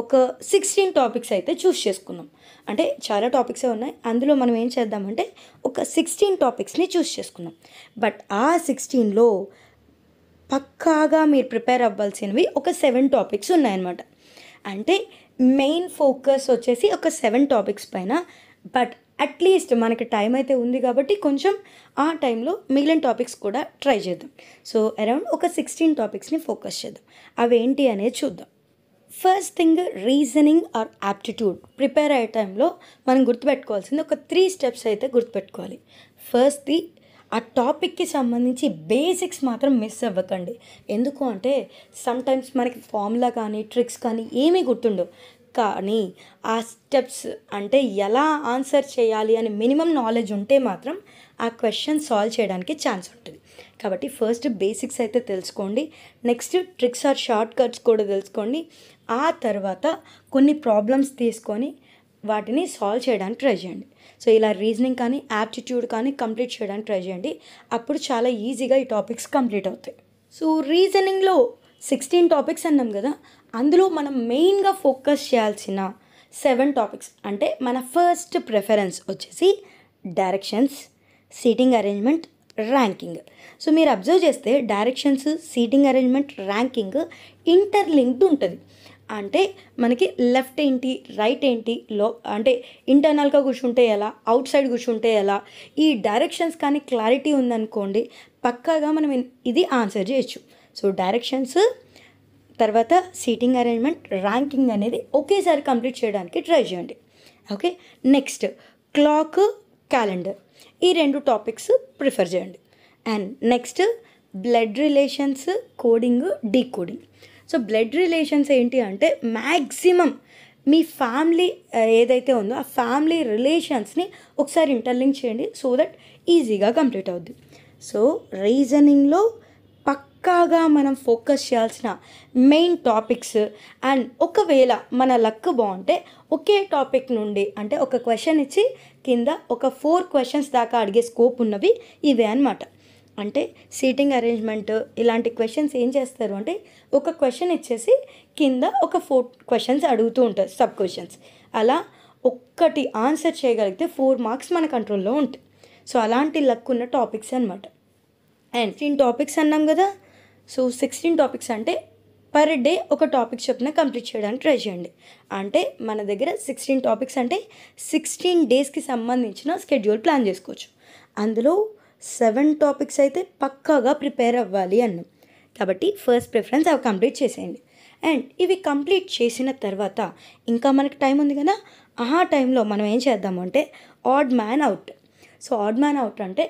ఒక సిక్స్టీన్ టాపిక్స్ అయితే చూస్ చేసుకున్నాం అంటే చాలా టాపిక్సే ఉన్నాయి అందులో మనం ఏం చేద్దామంటే ఒక సిక్స్టీన్ టాపిక్స్ని చూస్ చేసుకున్నాం బట్ ఆ సిక్స్టీన్లో పక్కాగా మీరు ప్రిపేర్ అవ్వాల్సినవి ఒక సెవెన్ టాపిక్స్ ఉన్నాయన్నమాట అంటే మెయిన్ ఫోకస్ వచ్చేసి ఒక సెవెన్ టాపిక్స్ పైన బట్ అట్లీస్ట్ మనకి టైం అయితే ఉంది కాబట్టి కొంచెం ఆ టైంలో మిగిలిన టాపిక్స్ కూడా ట్రై చేద్దాం సో అరౌండ్ ఒక సిక్స్టీన్ టాపిక్స్ని ఫోకస్ చేద్దాం అవేంటి అనేది చూద్దాం first thing reasoning or aptitude prepare అయ్యే టైంలో మనం గుర్తుపెట్టుకోవాల్సింది ఒక త్రీ స్టెప్స్ అయితే గుర్తుపెట్టుకోవాలి ఫస్ట్ది ఆ టాపిక్కి సంబంధించి బేసిక్స్ మాత్రం మిస్ అవ్వకండి ఎందుకు అంటే సమ్టైమ్స్ మనకి ఫార్ములా కానీ ట్రిక్స్ కానీ ఏమీ గుర్తుండవు కానీ ఆ స్టెప్స్ అంటే ఎలా ఆన్సర్ చేయాలి అని మినిమం నాలెడ్జ్ ఉంటే మాత్రం ఆ క్వశ్చన్ సాల్వ్ చేయడానికి ఛాన్స్ ఉంటుంది కాబట్టి ఫస్ట్ బేసిక్స్ అయితే తెలుసుకోండి next tricks or short cuts కూడా తెలుసుకోండి ఆ తర్వాత కొన్ని ప్రాబ్లమ్స్ తీసుకొని వాటిని సాల్వ్ చేయడానికి ట్రై చేయండి సో ఇలా రీజనింగ్ కానీ యాప్టిట్యూడ్ కానీ కంప్లీట్ చేయడానికి ట్రై చేయండి అప్పుడు చాలా ఈజీగా ఈ టాపిక్స్ కంప్లీట్ అవుతాయి సో రీజనింగ్లో సిక్స్టీన్ టాపిక్స్ అన్నాం కదా అందులో మనం మెయిన్గా ఫోకస్ చేయాల్సిన సెవెన్ టాపిక్స్ అంటే మన ఫస్ట్ ప్రిఫరెన్స్ వచ్చేసి directions seating arrangement ranking so మీరు అబ్జర్వ్ చేస్తే directions seating arrangement ranking interlinked ఉంటుంది అంటే మనకి లెఫ్ట్ ఏంటి రైట్ ఏంటి లో అంటే ఇంటర్నల్గా కూర్చుంటే ఎలా అవుట్ సైడ్ కూర్చుంటే ఎలా ఈ డైరెక్షన్స్ కానీ క్లారిటీ ఉందనుకోండి పక్కాగా మనం ఇది ఆన్సర్ చేయొచ్చు సో డైరెక్షన్స్ తర్వాత సీటింగ్ అరేంజ్మెంట్ ర్యాంకింగ్ అనేది ఒకేసారి కంప్లీట్ చేయడానికి ట్రై చేయండి ఓకే నెక్స్ట్ క్లాక్ క్యాలెండర్ ఈ రెండు టాపిక్స్ ప్రిఫర్ చేయండి and next blood relations coding decoding so blood relations ఏంటి అంటే మ్యాక్సిమం మీ ఫ్యామిలీ ఏదైతే ఉందో ఆ ఫ్యామిలీ రిలేషన్స్ని ఒకసారి ఇంటర్లింక్ చేయండి సో దట్ ఈజీగా కంప్లీట్ అవుద్ది సో రీజనింగ్లో పక్కాగా మనం ఫోకస్ చేయాల్సిన మెయిన్ టాపిక్స్ అండ్ ఒకవేళ మన లక్ బాగుంటే ఒకే టాపిక్ నుండి అంటే ఒక క్వశ్చన్ ఇచ్చి కింద ఒక ఫోర్ క్వశ్చన్స్ దాకా అడిగే స్కోప్ ఉన్నవి ఇవే అనమాట అంటే సీటింగ్ అరేంజ్మెంట్ ఇలాంటి క్వశ్చన్స్ ఏం చేస్తారు అంటే ఒక క్వశ్చన్ ఇచ్చేసి కింద ఒక ఫోర్ క్వశ్చన్స్ అడుగుతూ ఉంటారు సబ్ క్వశ్చన్స్ అలా ఒక్కటి ఆన్సర్ చేయగలిగితే ఫోర్ మార్క్స్ మన కంట్రోల్లో ఉంటాయి సో అలాంటి లక్ ఉన్న టాపిక్స్ అనమాట అండ్ సిక్స్టీన్ టాపిక్స్ అన్నాం కదా సో సిక్స్టీన్ టాపిక్స్ అంటే పర్ డే ఒక టాపిక్ చెప్పిన కంప్లీట్ చేయడానికి ట్రై చేయండి అంటే మన దగ్గర సిక్స్టీన్ టాపిక్స్ అంటే సిక్స్టీన్ డేస్కి సంబంధించిన స్కెడ్యూల్ ప్లాన్ చేసుకోవచ్చు అందులో సెవెన్ టాపిక్స్ అయితే పక్కాగా ప్రిపేర్ అవ్వాలి అన్నాం కాబట్టి ఫస్ట్ ప్రిఫరెన్స్ అవి కంప్లీట్ చేసేయండి అండ్ ఇవి కంప్లీట్ చేసిన తర్వాత ఇంకా మనకి టైం ఉంది కదా ఆ టైంలో మనం ఏం చేద్దాము అంటే odd man out so odd man out అంటే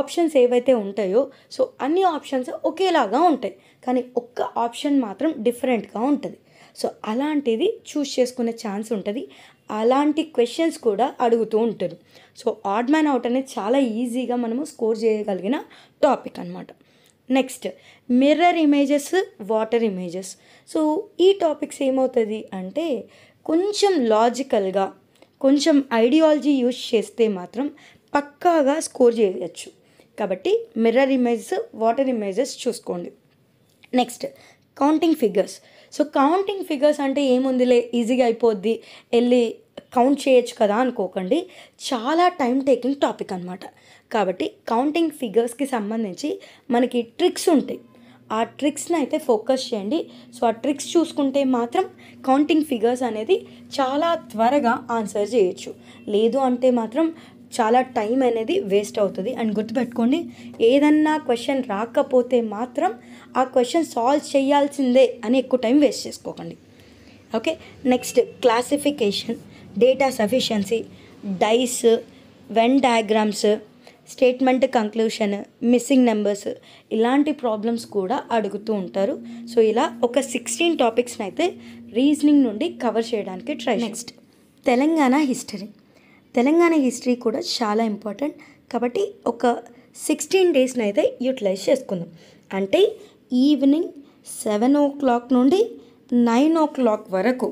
ఆప్షన్స్ ఏవైతే ఉంటాయో సో అన్ని ఆప్షన్స్ ఒకేలాగా ఉంటాయి కానీ ఒక్క ఆప్షన్ మాత్రం డిఫరెంట్గా ఉంటుంది సో అలాంటిది చూస్ చేసుకునే ఛాన్స్ ఉంటుంది అలాంటి క్వశ్చన్స్ కూడా అడుగుతూ ఉంటారు సో ఆడ్ మ్యాన్ అవుట్ అనేది చాలా ఈజీగా మనము స్కోర్ చేయగలిగిన టాపిక్ అనమాట next mirror images water images so ఈ టాపిక్స్ ఏమవుతుంది అంటే కొంచెం లాజికల్గా కొంచెం ఐడియాలజీ యూజ్ చేస్తే మాత్రం పక్కాగా స్కోర్ చేయవచ్చు కాబట్టి మిర్రర్ ఇమేజెస్ వాటర్ ఇమేజెస్ చూసుకోండి next counting figures so counting figures అంటే ఏముందిలే ఈజీగా అయిపోద్ది వెళ్ళి కౌంట్ చేయొచ్చు కదా అనుకోకండి చాలా టైం టేకింగ్ టాపిక్ అనమాట కాబట్టి కౌంటింగ్ ఫిగర్స్కి సంబంధించి మనకి ట్రిక్స్ ఉంటాయి ఆ ట్రిక్స్ని అయితే ఫోకస్ చేయండి సో ఆ ట్రిక్స్ చూసుకుంటే మాత్రం కౌంటింగ్ ఫిగర్స్ అనేది చాలా త్వరగా ఆన్సర్ చేయొచ్చు లేదు అంటే మాత్రం చాలా టైం అనేది వేస్ట్ అవుతుంది అండ్ గుర్తుపెట్టుకోండి ఏదన్నా క్వశ్చన్ రాకపోతే మాత్రం ఆ క్వశ్చన్ సాల్వ్ చేయాల్సిందే అని ఎక్కువ టైం వేస్ట్ చేసుకోకండి okay next classification data sufficiency dice Venn diagrams statement conclusion missing numbers ఇలాంటి ప్రాబ్లమ్స్ కూడా అడుగుతూ ఉంటారు సో ఇలా ఒక సిక్స్టీన్ టాపిక్స్ని అయితే రీజనింగ్ నుండి కవర్ చేయడానికి try next Telangana history Telangana history కూడా చాలా ఇంపార్టెంట్ కాబట్టి ఒక సిక్స్టీన్ డేస్ని అయితే యూటిలైజ్ చేసుకుందాం అంటే ఈవినింగ్ సెవెన్ ఓ క్లాక్ నుండి నైన్ ఓ క్లాక్ వరకు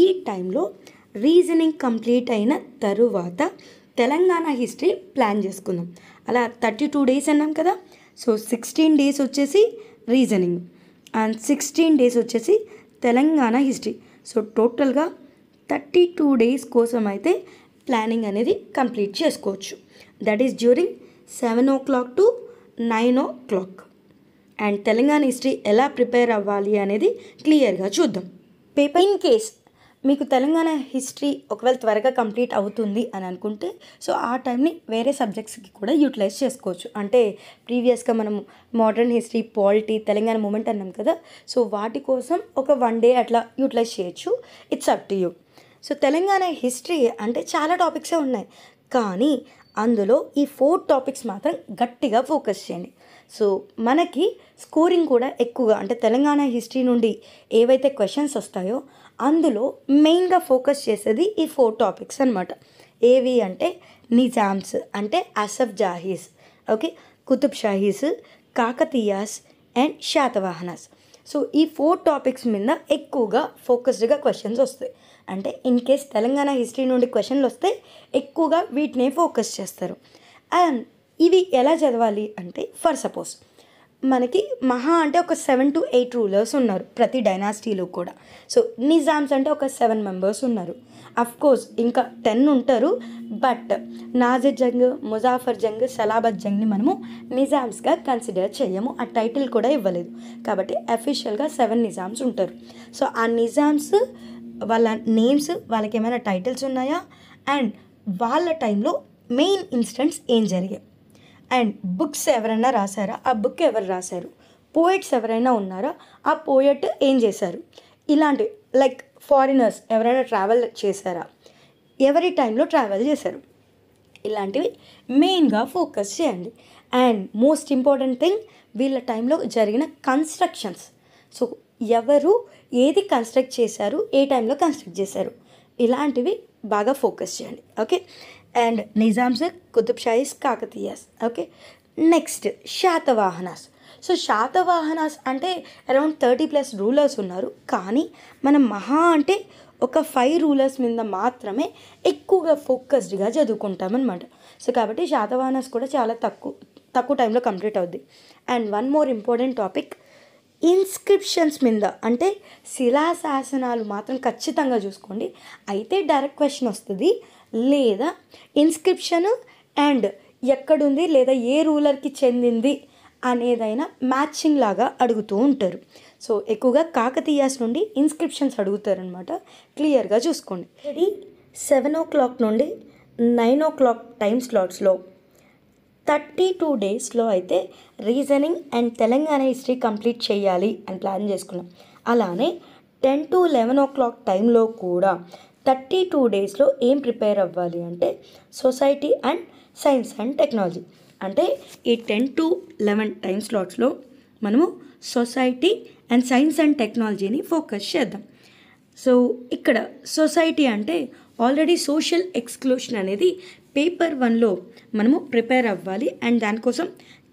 ఈ టైంలో రీజనింగ్ కంప్లీట్ అయిన తరువాత తెలంగాణ హిస్టరీ ప్లాన్ చేసుకుందాం అలా థర్టీ టూ డేస్ అన్నాం కదా సో సిక్స్టీన్ డేస్ వచ్చేసి రీజనింగ్ అండ్ సిక్స్టీన్ డేస్ వచ్చేసి తెలంగాణ హిస్టరీ సో టోటల్గా థర్టీ టూ డేస్ కోసం అయితే ప్లానింగ్ అనేది కంప్లీట్ చేసుకోవచ్చు that is during seven o'clock to nine o'clock and Telangana history ఎలా ప్రిపేర్ అవ్వాలి అనేది క్లియర్గా చూద్దాం పేపర్ ఇన్ కేస్ మీకు తెలంగాణ హిస్టరీ ఒకవేళ త్వరగా కంప్లీట్ అవుతుంది అని అనుకుంటే సో ఆ టైంని వేరే సబ్జెక్ట్స్కి కూడా యూటిలైజ్ చేసుకోవచ్చు అంటే ప్రీవియస్గా మనం modern history polity Telangana movement అన్నాం కదా సో వాటి కోసం ఒక వన్ డే అట్లా యూటిలైజ్ చేయొచ్చు it's up to you so Telangana history అంటే చాలా టాపిక్సే ఉన్నాయి కానీ అందులో ఈ ఫోర్ టాపిక్స్ మాత్రం గట్టిగా ఫోకస్ చేయండి సో మనకి స్కోరింగ్ కూడా ఎక్కువగా అంటే తెలంగాణ హిస్టరీ నుండి ఏవైతే క్వశ్చన్స్ వస్తాయో అందులో మెయిన్గా ఫోకస్ చేసేది ఈ ఫోర్ టాపిక్స్ అనమాట ఏవి అంటే నిజామ్స్ అంటే Asaf Jahis okay Qutb Shahis Kakatiyas and Satavahanas so ఈ ఫోర్ టాపిక్స్ మీద ఎక్కువగా ఫోకస్డ్గా క్వశ్చన్స్ వస్తాయి అంటే ఇన్ కేస్ తెలంగాణ హిస్టరీ నుండి క్వశ్చన్లు వస్తే ఎక్కువగా వీటినే ఫోకస్ చేస్తారు అండ్ ఇవి ఎలా చదవాలి అంటే ఫర్ సపోజ్ మనకి మహా అంటే ఒక సెవెన్ టు ఎయిట్ రూలర్స్ ఉన్నారు ప్రతి డైనాసిటీలో కూడా సో నిజామ్స్ అంటే ఒక సెవెన్ మెంబర్స్ ఉన్నారు అఫ్ కోర్స్ ఇంకా టెన్ ఉంటారు బట్ నాజర్ జంగ్ ముజాఫర్ జంగ్ సలాబత్ జంగ్ని మనము నిజామ్స్గా కన్సిడర్ చేయము ఆ టైటిల్ కూడా ఇవ్వలేదు కాబట్టి అఫీషియల్గా సెవెన్ నిజామ్స్ ఉంటారు సో ఆ నిజామ్స్ వాళ్ళ నేమ్స్ వాళ్ళకి ఏమైనా టైటిల్స్ ఉన్నాయా అండ్ వాళ్ళ టైంలో మెయిన్ ఇన్సిడెంట్స్ ఏం జరిగాయి అండ్ బుక్స్ ఎవరైనా రాశారా ఆ బుక్ ఎవరు రాశారు పోయెట్స్ ఎవరైనా ఉన్నారా ఆ పోయెట్ ఏం చేశారు ఇలాంటి లైక్ ఫారినర్స్ ఎవరైనా ట్రావెల్ చేశారా ఎవరి టైంలో ట్రావెల్ చేశారు ఇలాంటివి మెయిన్గా ఫోకస్ చేయండి అండ్ మోస్ట్ ఇంపార్టెంట్ థింగ్ వీళ్ళ టైంలో జరిగిన కన్స్ట్రక్షన్స్ సో ఎవరు ఏది కన్స్ట్రక్ట్ చేశారు ఏ టైంలో కన్స్ట్రక్ట్ చేశారు ఇలాంటివి బాగా ఫోకస్ చేయండి okay and Nizams Qutb Shahis Kakatiyas okay next Satavahanas so Satavahanas అంటే అరౌండ్ థర్టీ ప్లస్ రూలర్స్ ఉన్నారు కానీ మనం మహా అంటే ఒక ఫైవ్ రూలర్స్ మీద మాత్రమే ఎక్కువగా ఫోకస్డ్గా చదువుకుంటామన్నమాట సో కాబట్టి శాతవాహనాస్ కూడా చాలా తక్కువ తక్కువ టైంలో కంప్లీట్ అవుద్ది and one more important topic inscriptions మీద అంటే శిలాశాసనాలు మాత్రం ఖచ్చితంగా చూసుకోండి అయితే డైరెక్ట్ క్వశ్చన్ వస్తుంది లేదా ఇన్స్క్రిప్షన్ అండ్ ఎక్కడుంది లేదా ఏ రూలర్కి చెందింది అనేదైనా మ్యాచింగ్ లాగా అడుగుతూ ఉంటారు సో ఎక్కువగా కాకతీయాస్ నుండి ఇన్స్క్రిప్షన్స్ అడుగుతారనమాట క్లియర్గా చూసుకోండి రెడీ సెవెన్ ఓ క్లాక్ నుండి నైన్ ఓ క్లాక్ టైం స్లాట్స్లో థర్టీ టూ డేస్లో అయితే reasoning and Telangana history complete చేయాలి అని ప్లాన్ చేసుకున్నాం అలానే ten to eleven o'clock టైంలో కూడా థర్టీ టూ డేస్లో ఏం ప్రిపేర్ అవ్వాలి అంటే society and science and technology అంటే ఈ టెన్ టు లెవెన్ టైం స్లాట్స్లో మనము సొసైటీ అండ్ సైన్స్ అండ్ టెక్నాలజీని ఫోకస్ చేద్దాం సో ఇక్కడ సొసైటీ అంటే ఆల్రెడీ సోషల్ ఎక్స్క్లూషన్ అనేది పేపర్ వన్లో మనము ప్రిపేర్ అవ్వాలి అండ్ దానికోసం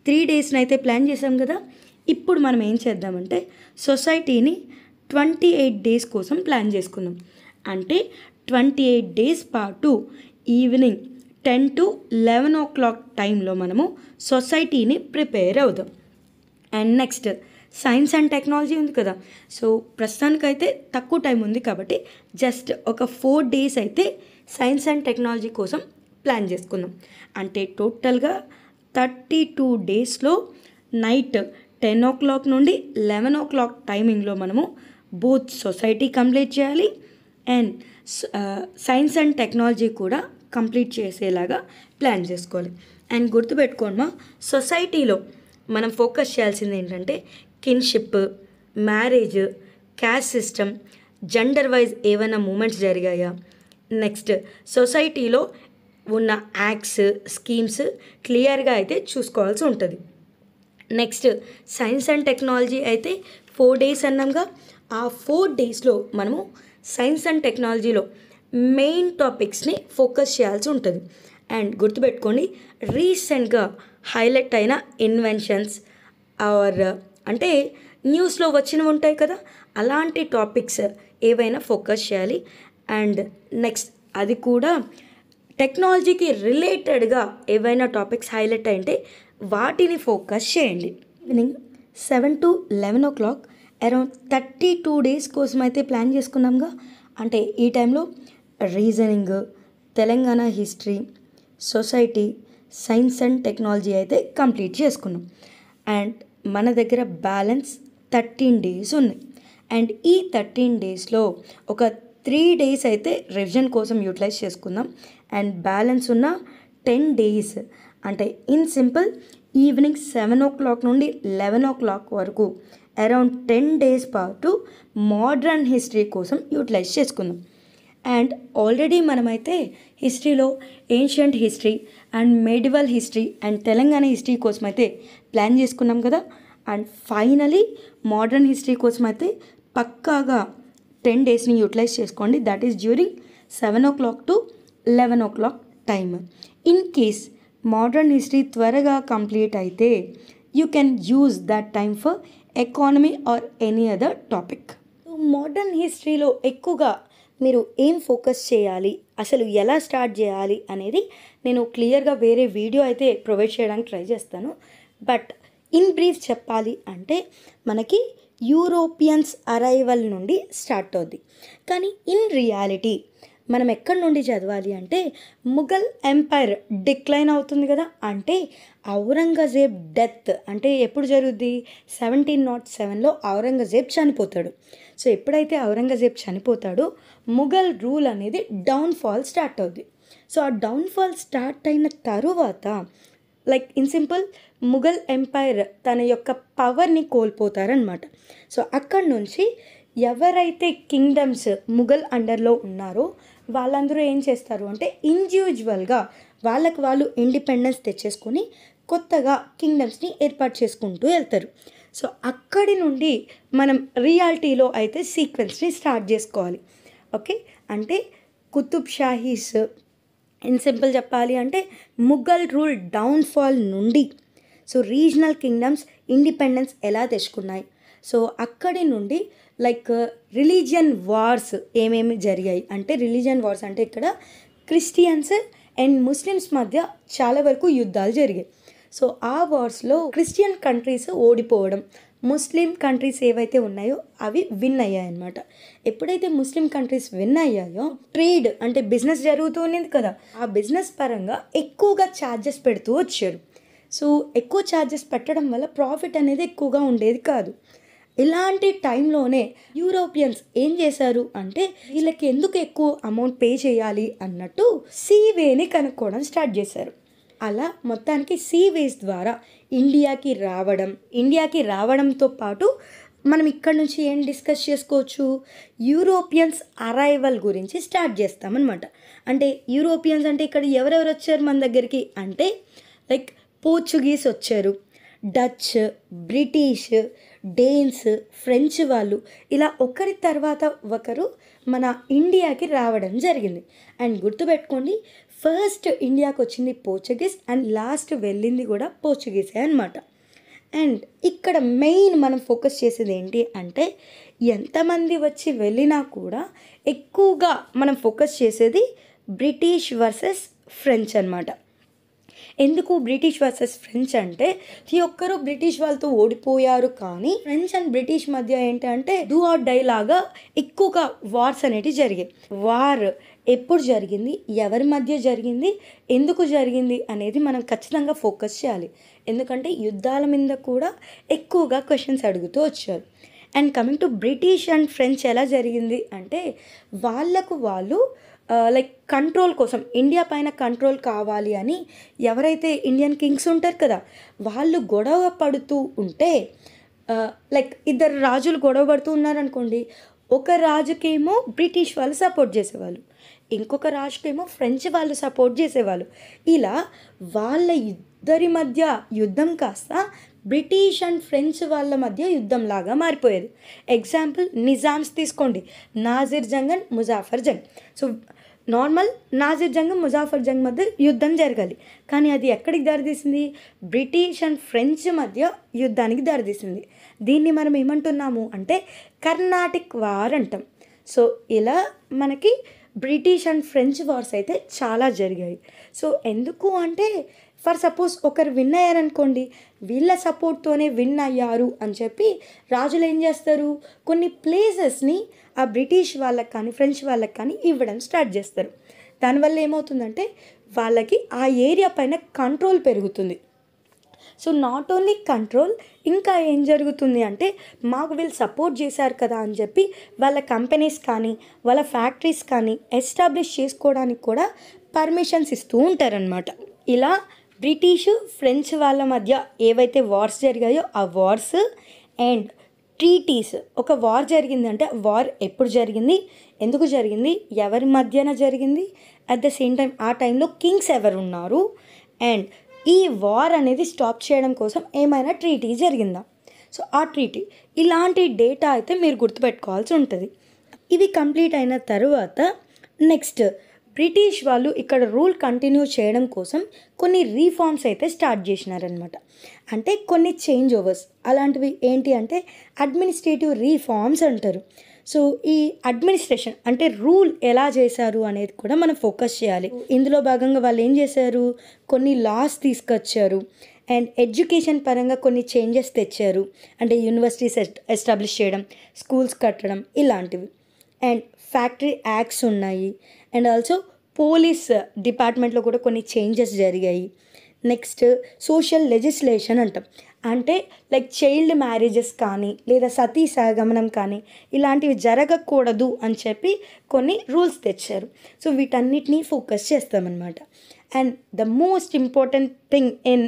త్రీ డేస్ని అయితే ప్లాన్ చేసాం కదా ఇప్పుడు మనం ఏం చేద్దామంటే సొసైటీని ట్వంటీ ఎయిట్ డేస్ కోసం ప్లాన్ చేసుకుందాం అంటే ట్వంటీ ఎయిట్ డేస్ పాటు evening ten to eleven o'clock టైంలో మనము సొసైటీని ప్రిపేర్ అవుదాం and next science and technology ఉంది కదా సో ప్రస్తుతానికైతే తక్కువ టైం ఉంది కాబట్టి జస్ట్ ఒక ఫోర్ డేస్ అయితే సైన్స్ అండ్ టెక్నాలజీ కోసం ప్లాన్ చేసుకుందాం అంటే టోటల్గా థర్టీ టూ డేస్లో నైట్ టెన్ ఓ క్లాక్ నుండి లెవెన్ ఓ క్లాక్ టైమింగ్లో మనము బూత్ సొసైటీ కంప్లీట్ చేయాలి అండ్ సైన్స్ అండ్ టెక్నాలజీ కూడా కంప్లీట్ చేసేలాగా ప్లాన్ చేసుకోవాలి అండ్ గుర్తుపెట్టుకోండి మా సొసైటీలో మనం ఫోకస్ చేయాల్సింది ఏంటంటే kinship marriage caste system gender wise ఏవైనా మూమెంట్స్ జరిగాయా నెక్స్ట్ సొసైటీలో ఉన్న యాక్ట్స్ స్కీమ్స్ క్లియర్గా అయితే చూసుకోవాల్సి ఉంటుంది నెక్స్ట్ సైన్స్ అండ్ టెక్నాలజీ అయితే ఫోర్ డేస్ అన్నాంగా ఆ ఫోర్ డేస్లో మనము సైన్స్ అండ్ టెక్నాలజీలో మెయిన్ టాపిక్స్ని ఫోకస్ చేయాల్సి ఉంటుంది అండ్ గుర్తుపెట్టుకోండి రీసెంట్గా హైలైట్ అయిన ఇన్వెన్షన్స్ ఆర్ అంటే న్యూస్లో వచ్చినవి ఉంటాయి కదా అలాంటి టాపిక్స్ ఏవైనా ఫోకస్ చేయాలి అండ్ నెక్స్ట్ అది కూడా టెక్నాలజీకి రిలేటెడ్గా ఏవైనా టాపిక్స్ హైలైట్ అయింటే వాటిని ఫోకస్ చేయండి evening seven to eleven o'clock around thirty two days కోసం అయితే ప్లాన్ చేసుకున్నాంగా అంటే ఈ టైంలో reasoning Telangana history society science and technology అయితే కంప్లీట్ చేసుకున్నాం అండ్ మన దగ్గర బ్యాలెన్స్ థర్టీన్ డేస్ ఉన్నాయి అండ్ ఈ థర్టీన్ డేస్లో ఒక త్రీ డేస్ అయితే రివిజన్ కోసం యూటిలైజ్ చేసుకుందాం అండ్ బ్యాలెన్స్ ఉన్న టెన్ డేస్ అంటే in simple evening seven o'clock నుండి లెవెన్ ఓ క్లాక్ వరకు అరౌండ్ టెన్ డేస్ పాటు మోడ్రన్ హిస్టరీ కోసం యూటిలైజ్ చేసుకుందాం అండ్ ఆల్రెడీ మనమైతే హిస్టరీలో ancient history and medieval history and Telangana history కోసం అయితే ప్లాన్ చేసుకున్నాం కదా అండ్ ఫైనలీ మోడర్న్ హిస్టరీ కోసం అయితే పక్కాగా టెన్ డేస్ని యూటిలైజ్ చేసుకోండి that is during seven o'clock to eleven o'clock time in case modern history త్వరగా కంప్లీట్ అయితే you can use that time for economy or any other topic modern హిస్టరీలో ఎక్కువగా మీరు ఏం ఫోకస్ చేయాలి అసలు ఎలా స్టార్ట్ చేయాలి అనేది నేను క్లియర్గా వేరే వీడియో అయితే ప్రొవైడ్ చేయడానికి ట్రై చేస్తాను బట్ ఇన్ బ్రీఫ్ చెప్పాలి అంటే మనకి యూరోపియన్స్ అరైవల్ నుండి స్టార్ట్ అవుద్ది కానీ ఇన్ రియాలిటీ మనం ఎక్కడి నుండి చదవాలి అంటే ముఘల్ ఎంపైర్ డిక్లైన్ అవుతుంది కదా అంటే ఔరంగజేబ్ డెత్ అంటే ఎప్పుడు జరుగుద్ది సెవెంటీన్ నాట్ సెవెన్లో ఔరంగజేబ్ చనిపోతాడు సో ఎప్పుడైతే ఔరంగజేబ్ చనిపోతాడో ముఘల్ రూల్ అనేది డౌన్ఫాల్ స్టార్ట్ అవుద్ది సో ఆ డౌన్ఫాల్ స్టార్ట్ అయిన తరువాత like in simple Mughal empire తన యొక్క పవర్ని కోల్పోతారనమాట సో అక్కడి నుంచి ఎవరైతే కింగ్డమ్స్ ముఘల్ అండర్లో ఉన్నారో వాళ్ళందరూ ఏం చేస్తారు అంటే ఇండివిజువల్గా వాళ్ళకు వాళ్ళు ఇండిపెండెన్స్ తెచ్చేసుకొని కొత్తగా కింగ్డమ్స్ని ఏర్పాటు చేసుకుంటూ వెళ్తారు సో అక్కడి నుండి మనం రియాలిటీలో అయితే సీక్వెన్స్ని స్టార్ట్ చేసుకోవాలి ఓకే అంటే కుతుబ్ షాహీస్ ఇన్ సింపుల్ చెప్పాలి అంటే ముఘల్ రూల్ డౌన్ఫాల్ నుండి సో రీజనల్ కింగ్డమ్స్ ఇండిపెండెన్స్ ఎలా తెచ్చుకున్నాయి సో అక్కడి నుండి లైక్ రిలీజియన్ వార్స్ ఏమేమి జరిగాయి అంటే రిలీజియన్ వార్స్ అంటే ఇక్కడ క్రిస్టియన్స్ అండ్ ముస్లిమ్స్ మధ్య చాలా వరకు యుద్ధాలు జరిగాయి సో ఆ వార్స్లో క్రిస్టియన్ కంట్రీస్ ఓడిపోవడం ముస్లిం కంట్రీస్ ఏవైతే ఉన్నాయో అవి విన్ అయ్యాయన్నమాట ఎప్పుడైతే ముస్లిం కంట్రీస్ విన్ అయ్యాయో ట్రేడ్ అంటే బిజినెస్ జరుగుతూ ఉన్నది కదా ఆ బిజినెస్ పరంగా ఎక్కువగా ఛార్జెస్ పెడుతూ వచ్చారు సో ఎక్కువ ఛార్జెస్ పెట్టడం వల్ల ప్రాఫిట్ అనేది ఎక్కువగా ఉండేది కాదు ఇలాంటి టైంలోనే యూరోపియన్స్ ఏం చేశారు అంటే వీళ్ళకి ఎందుకు ఎక్కువ అమౌంట్ పే చేయాలి అన్నట్టు సీవేని కనుక్కోవడం స్టార్ట్ చేశారు అలా మొత్తానికి సీవేస్ ద్వారా ఇండియాకి రావడం ఇండియాకి రావడంతో పాటు మనం ఇక్కడ నుంచి ఏం డిస్కస్ చేసుకోవచ్చు యూరోపియన్స్ అరైవల్ గురించి స్టార్ట్ చేస్తామన్నమాట అంటే యూరోపియన్స్ అంటే ఇక్కడ ఎవరెవరు వచ్చారు మన దగ్గరికి అంటే లైక్ పోర్చుగీస్ వచ్చారు డచ్ బ్రిటిష్ డేన్స్ ఫ్రెంచ్ వాళ్ళు ఇలా ఒకరి తర్వాత ఒకరు మన ఇండియాకి రావడం జరిగింది అండ్ గుర్తుపెట్టుకోండి ఫస్ట్ ఇండియాకి వచ్చింది పోర్చుగీస్ అండ్ లాస్ట్ వెళ్ళింది కూడా పోర్చుగీసే అనమాట అండ్ ఇక్కడ మెయిన్ మనం ఫోకస్ చేసేది ఏంటి అంటే ఎంతమంది వచ్చి వెళ్ళినా కూడా ఎక్కువగా మనం ఫోకస్ చేసేది బ్రిటిష్ వర్సెస్ ఫ్రెంచ్ అనమాట ఎందుకు బ్రిటిష్ వర్సెస్ ఫ్రెంచ్ అంటే ప్రతి ఒక్కరూ బ్రిటిష్ వాళ్ళతో ఓడిపోయారు కానీ ఫ్రెంచ్ అండ్ బ్రిటిష్ మధ్య ఏంటంటే డూ ఆర్ డై లాగా ఎక్కువగా వార్స్ అనేటివి జరిగాయి వార్ ఎప్పుడు జరిగింది ఎవరి మధ్య జరిగింది ఎందుకు జరిగింది అనేది మనం ఖచ్చితంగా ఫోకస్ చేయాలి ఎందుకంటే యుద్ధాల మీద కూడా ఎక్కువగా క్వశ్చన్స్ అడుగుతూ వచ్చారు and coming to British and French ఎలా జరిగింది అంటే వాళ్ళకు వాళ్ళు లైక్ కంట్రోల్ కోసం ఇండియా పైన కంట్రోల్ కావాలి అని ఎవరైతే ఇండియన్ కింగ్స్ ఉంటారు కదా వాళ్ళు గొడవ పడుతూ ఉంటే లైక్ ఇద్దరు రాజులు గొడవ పడుతూ ఉన్నారనుకోండి ఒక రాజుకేమో బ్రిటిష్ వాళ్ళు సపోర్ట్ చేసేవాళ్ళు ఇంకొక రాజుకేమో ఫ్రెంచ్ వాళ్ళు సపోర్ట్ చేసేవాళ్ళు ఇలా వాళ్ళ ఇద్దరి మధ్య యుద్ధం కాస్త బ్రిటిష్ అండ్ ఫ్రెంచ్ వాళ్ళ మధ్య యుద్ధంలాగా మారిపోయేది ఎగ్జాంపుల్ నిజామ్స్ తీసుకోండి Nasir Jung and Muzaffar Jung so normal Nasir Jung Muzaffar Jung మధ్య యుద్ధం జరగాలి కానీ అది ఎక్కడికి దారితీసింది బ్రిటిష్ అండ్ ఫ్రెంచ్ మధ్య యుద్ధానికి దారితీసింది దీన్ని మనం ఏమంటున్నాము అంటే కర్ణాటిక్ వార్ అంటాం సో ఇలా మనకి బ్రిటిష్ అండ్ ఫ్రెంచ్ వార్స్ అయితే చాలా జరిగాయి సో ఎందుకు అంటే ఫర్ సపోజ్ ఒకరు విన్ అయ్యారనుకోండి వీళ్ళ సపోర్ట్తోనే విన్ అయ్యారు అని చెప్పి రాజులు ఏం చేస్తారు కొన్ని ప్లేసెస్ని ఆ బ్రిటిష్ వాళ్ళకి కానీ ఫ్రెంచ్ వాళ్ళకి కానీ ఇవ్వడం స్టార్ట్ చేస్తారు దానివల్ల ఏమవుతుందంటే వాళ్ళకి ఆ ఏరియా పైన కంట్రోల్ పెరుగుతుంది సో నాట్ ఓన్లీ కంట్రోల్ ఇంకా ఏం జరుగుతుంది అంటే మాకు వీళ్ళు సపోర్ట్ చేశారు కదా అని చెప్పి వాళ్ళ కంపెనీస్ కానీ వాళ్ళ ఫ్యాక్టరీస్ కానీ ఎస్టాబ్లిష్ చేసుకోవడానికి కూడా పర్మిషన్స్ ఇస్తూ ఉంటారనమాట ఇలా బ్రిటిష్ ఫ్రెంచ్ వాళ్ళ మధ్య ఏవైతే వార్స్ జరిగాయో ఆ వార్స్ అండ్ ట్రీటీస్ ఒక వార్ జరిగిందంటే వార్ ఎప్పుడు జరిగింది ఎందుకు జరిగింది ఎవరి మధ్యన జరిగింది అట్ ద సేమ్ టైం ఆ టైంలో కింగ్స్ ఎవరు ఉన్నారు అండ్ ఈ వార్ అనేది స్టాప్ చేయడం కోసం ఏమైనా ట్రీటీ జరిగిందా సో ఆ ట్రీటీ ఇలాంటి డేటా అయితే మీరు గుర్తుపెట్టుకోవాల్సి ఉంటుంది ఇది కంప్లీట్ అయిన తర్వాత నెక్స్ట్ బ్రిటిష్ వాళ్ళు ఇక్కడ రూల్ కంటిన్యూ చేయడం కోసం కొన్ని రీఫార్మ్స్ అయితే స్టార్ట్ చేసినారనమాట అంటే కొన్ని చేంజ్ ఓవర్స్ అలాంటివి ఏంటి అంటే అడ్మినిస్ట్రేటివ్ రీఫార్మ్స్ అంటారు సో ఈ అడ్మినిస్ట్రేషన్ అంటే రూల్ ఎలా చేశారు అనేది కూడా మనం ఫోకస్ చేయాలి ఇందులో భాగంగా వాళ్ళు ఏం చేశారు కొన్ని లాస్ తీసుకొచ్చారు అండ్ ఎడ్యుకేషన్ పరంగా కొన్ని చేంజెస్ తెచ్చారు అంటే యూనివర్సిటీస్ ఎస్టాబ్లిష్ చేయడం స్కూల్స్ కట్టడం ఇలాంటివి అండ్ ఫ్యాక్టరీ యాక్ట్స్ ఉన్నాయి అండ్ ఆల్సో పోలీస్ డిపార్ట్మెంట్లో కూడా కొన్ని చేంజెస్ జరిగాయి నెక్స్ట్ సోషల్ లెజిస్లేషన్ అంటాం అంటే లైక్ చైల్డ్ మ్యారేజెస్ కానీ లేదా సతీ సహగమనం కానీ ఇలాంటివి జరగకూడదు అని చెప్పి కొన్ని రూల్స్ తెచ్చారు సో వీటన్నిటినీ ఫోకస్ చేస్తామన్నమాట and the most important thing in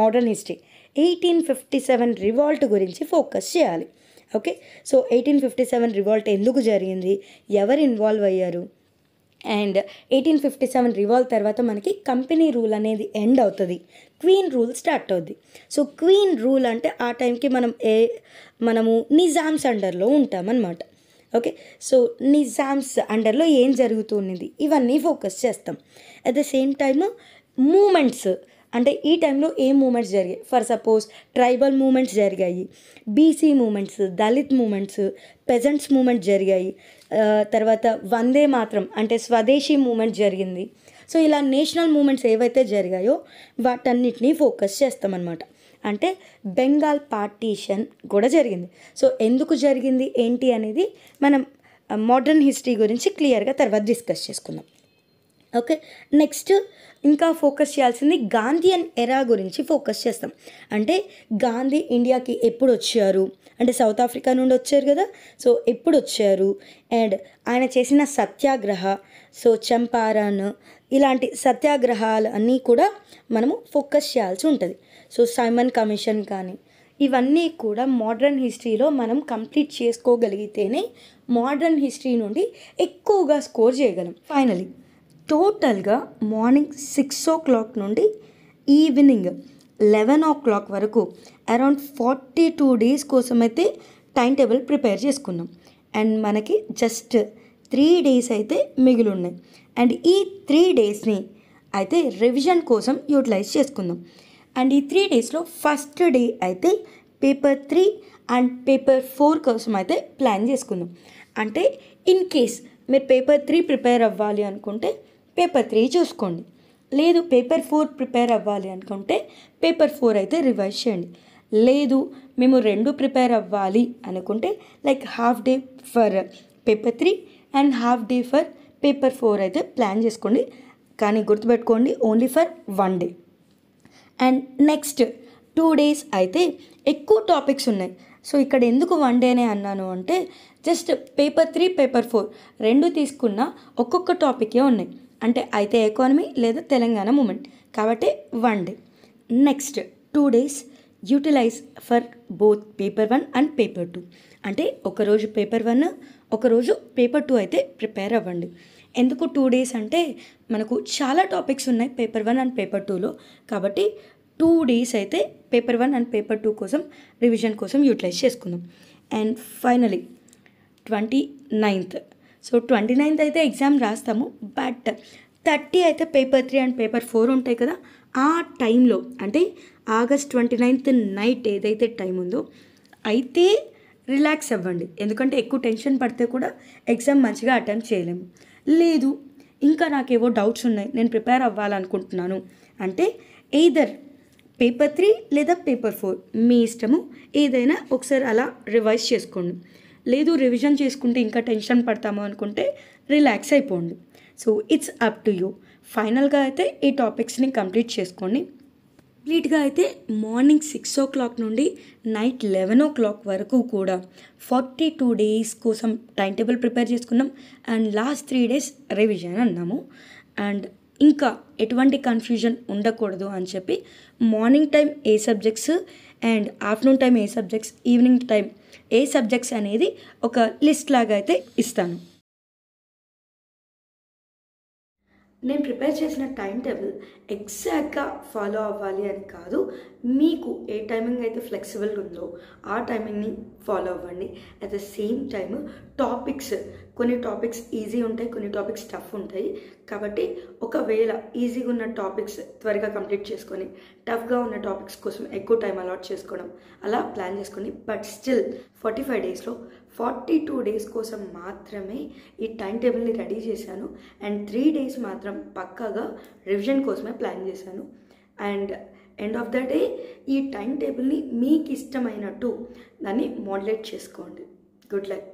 modern history eighteen fifty seven revolt గురించి ఫోకస్ చేయాలి okay so eighteen fifty seven revolt ఎందుకు జరిగింది ఎవరు ఇన్వాల్వ్ అయ్యారు and eighteen fifty seven revolt తర్వాత మనకి కంపెనీ రూల్ అనేది ఎండ్ అవుతుంది క్వీన్ రూల్ స్టార్ట్ అవుద్ది సో క్వీన్ రూల్ అంటే ఆ టైంకి మనం ఏ మనము నిజామ్స్ అండర్లో ఉంటామన్నమాట ఓకే సో నిజామ్స్ అండర్లో ఏం జరుగుతుంది ఇవన్నీ ఫోకస్ చేస్తాం at the same time movements అంటే ఈ టైంలో ఏం మూమెంట్స్ జరిగాయి ఫర్ సపోజ్ ట్రైబల్ మూమెంట్స్ జరిగాయి BC movements Dalit movements peasants movement జరిగాయి తర్వాత వందే మాత్రం అంటే స్వదేశీ మూమెంట్ జరిగింది సో ఇలా నేషనల్ మూమెంట్స్ ఏవైతే జరిగాయో వాటన్నిటినీ ఫోకస్ చేస్తామన్నమాట అంటే బెంగాల్ పార్టీషన్ కూడా జరిగింది సో ఎందుకు జరిగింది ఏంటి అనేది మనం మోడర్న్ హిస్టరీ గురించి క్లియర్గా తర్వాత డిస్కస్ చేసుకుందాం ఓకే నెక్స్ట్ ఇంకా ఫోకస్ చేయాల్సింది గాంధీ అండ్ ఎరా గురించి ఫోకస్ చేస్తాం అంటే గాంధీ ఇండియాకి ఎప్పుడు వచ్చారు అంటే సౌత్ ఆఫ్రికా నుండి వచ్చారు కదా సో ఎప్పుడు వచ్చారు అండ్ ఆయన చేసిన సత్యాగ్రహ సో చంపారాన్ ఇలాంటి సత్యాగ్రహాలు అన్నీ కూడా మనము ఫోకస్ చేయాల్సి ఉంటుంది సో సైమన్ కమిషన్ కానీ ఇవన్నీ కూడా మోడ్రన్ హిస్టరీలో మనం కంప్లీట్ చేసుకోగలిగితేనే మోడ్రన్ హిస్టరీ నుండి ఎక్కువగా స్కోర్ చేయగలం ఫైనలీ టోటల్గా మార్నింగ్ సిక్స్ ఓ క్లాక్ నుండి ఈవినింగ్ లెవెన్ ఓ క్లాక్ వరకు అరౌండ్ ఫార్టీ టూ డేస్ కోసం అయితే టైం టేబుల్ ప్రిపేర్ చేసుకున్నాం అండ్ మనకి జస్ట్ త్రీ డేస్ అయితే మిగిలి ఉన్నాయి అండ్ ఈ త్రీ డేస్ని అయితే రివిజన్ కోసం యూటిలైజ్ చేసుకుందాం అండ్ ఈ త్రీ డేస్లో ఫస్ట్ డే అయితే paper three and paper four కోసం అయితే ప్లాన్ చేసుకుందాం అంటే ఇన్ కేస్ మీరు పేపర్ త్రీ ప్రిపేర్ అవ్వాలి అనుకుంటే పేపర్ త్రీ చూసుకోండి లేదు పేపర్ ఫోర్ ప్రిపేర్ అవ్వాలి అనుకుంటే పేపర్ ఫోర్ అయితే రివైజ్ చేయండి లేదు మేము రెండు ప్రిపేర్ అవ్వాలి అనుకుంటే like half day for paper three and half day for paper four అయితే ప్లాన్ చేసుకోండి కానీ గుర్తుపెట్టుకోండి only for one day and next two days అయితే ఎక్కువ టాపిక్స్ ఉన్నాయి సో ఇక్కడ ఎందుకు వన్ డేనే అన్నాను అంటే just paper three paper four రెండు తీసుకున్న ఒక్కొక్క టాపికే ఉన్నాయి అంటే అయితే ఎకానమీ లేదా తెలంగాణ మూమెంట్ కాబట్టి one day next two days utilise for both paper one and paper two అంటే ఒకరోజు పేపర్ వన్ ఒకరోజు పేపర్ టూ అయితే ప్రిపేర్ అవ్వండి ఎందుకు టూ డేస్ అంటే మనకు చాలా టాపిక్స్ ఉన్నాయి పేపర్ వన్ అండ్ పేపర్ టూలో కాబట్టి టూ డేస్ అయితే paper one and paper two కోసం రివిజన్ కోసం యూటిలైజ్ చేసుకుందాం and finally twenty ninth so twenty ninth అయితే ఎగ్జామ్ రాస్తాము బట్ థర్టీ అయితే paper three and paper four ఉంటాయి కదా ఆ టైంలో అంటే ఆగస్ట్ ట్వంటీ నైన్త్ నైట్ ఏదైతే టైం ఉందో అయితే రిలాక్స్ అవ్వండి ఎందుకంటే ఎక్కువ టెన్షన్ పడితే కూడా ఎగ్జామ్ మంచిగా అటెంప్ట్ చేయలేము లేదు ఇంకా నాకేవో డౌట్స్ ఉన్నాయి నేను ప్రిపేర్ అవ్వాలనుకుంటున్నాను అంటే ఎయిదర్ పేపర్ త్రీ లేదా పేపర్ ఫోర్ మీ ఇష్టము ఏదైనా ఒకసారి అలా రివైజ్ చేసుకోండి లేదు రివిజన్ చేసుకుంటే ఇంకా టెన్షన్ పడతాము అనుకుంటే రిలాక్స్ అయిపోండి so it's up to you ఫైనల్గా అయితే ఈ టాపిక్స్ని కంప్లీట్ చేసుకోండి కంప్లీట్గా అయితే మార్నింగ్ సిక్స్ ఓ క్లాక్ నుండి నైట్ లెవెన్ ఓ క్లాక్ వరకు కూడా ఫార్టీ టూ డేస్ కోసం టైం టేబుల్ ప్రిపేర్ చేసుకున్నాం and last three days revision అన్నాము అండ్ ఇంకా ఎటువంటి కన్ఫ్యూజన్ ఉండకూడదు అని చెప్పి మార్నింగ్ టైం ఏ సబ్జెక్ట్స్ అండ్ ఆఫ్టర్నూన్ టైం ఏ సబ్జెక్ట్స్ ఈవినింగ్ టైం ఏ సబ్జెక్ట్స్ అనేది ఒక లిస్ట్ లాగా అయితే ఇస్తాను నేను ప్రిపేర్ చేసిన టైం టేబుల్ ఎగ్జాక్ట్గా ఫాలో అవ్వాలి అని కాదు మీకు ఏ టైమింగ్ అయితే ఫ్లెక్సిబుల్గా ఉందో ఆ టైమింగ్ని ఫాలో అవ్వండి at the same time topics కొన్ని టాపిక్స్ ఈజీ ఉంటాయి కొన్ని టాపిక్స్ టఫ్ ఉంటాయి కాబట్టి ఒకవేళ ఈజీగా ఉన్న టాపిక్స్ త్వరగా కంప్లీట్ చేసుకొని టఫ్గా ఉన్న టాపిక్స్ కోసం ఎక్కువ టైం అలాట్ చేసుకోవడం అలా ప్లాన్ చేసుకోండి బట్ స్టిల్ ఫార్టీ ఫైవ్ డేస్లో ఫార్టీ టూ డేస్ కోసం మాత్రమే ఈ టైం టేబుల్ని రెడీ చేశాను అండ్ త్రీ డేస్ మాత్రం పక్కాగా రివిజన్ కోసమే ప్లాన్ చేశాను and end of the day ఈ టైం టేబుల్ని మీకు ఇష్టమైనట్టు దాన్ని మోడలేట్ చేసుకోండి గుడ్ లక్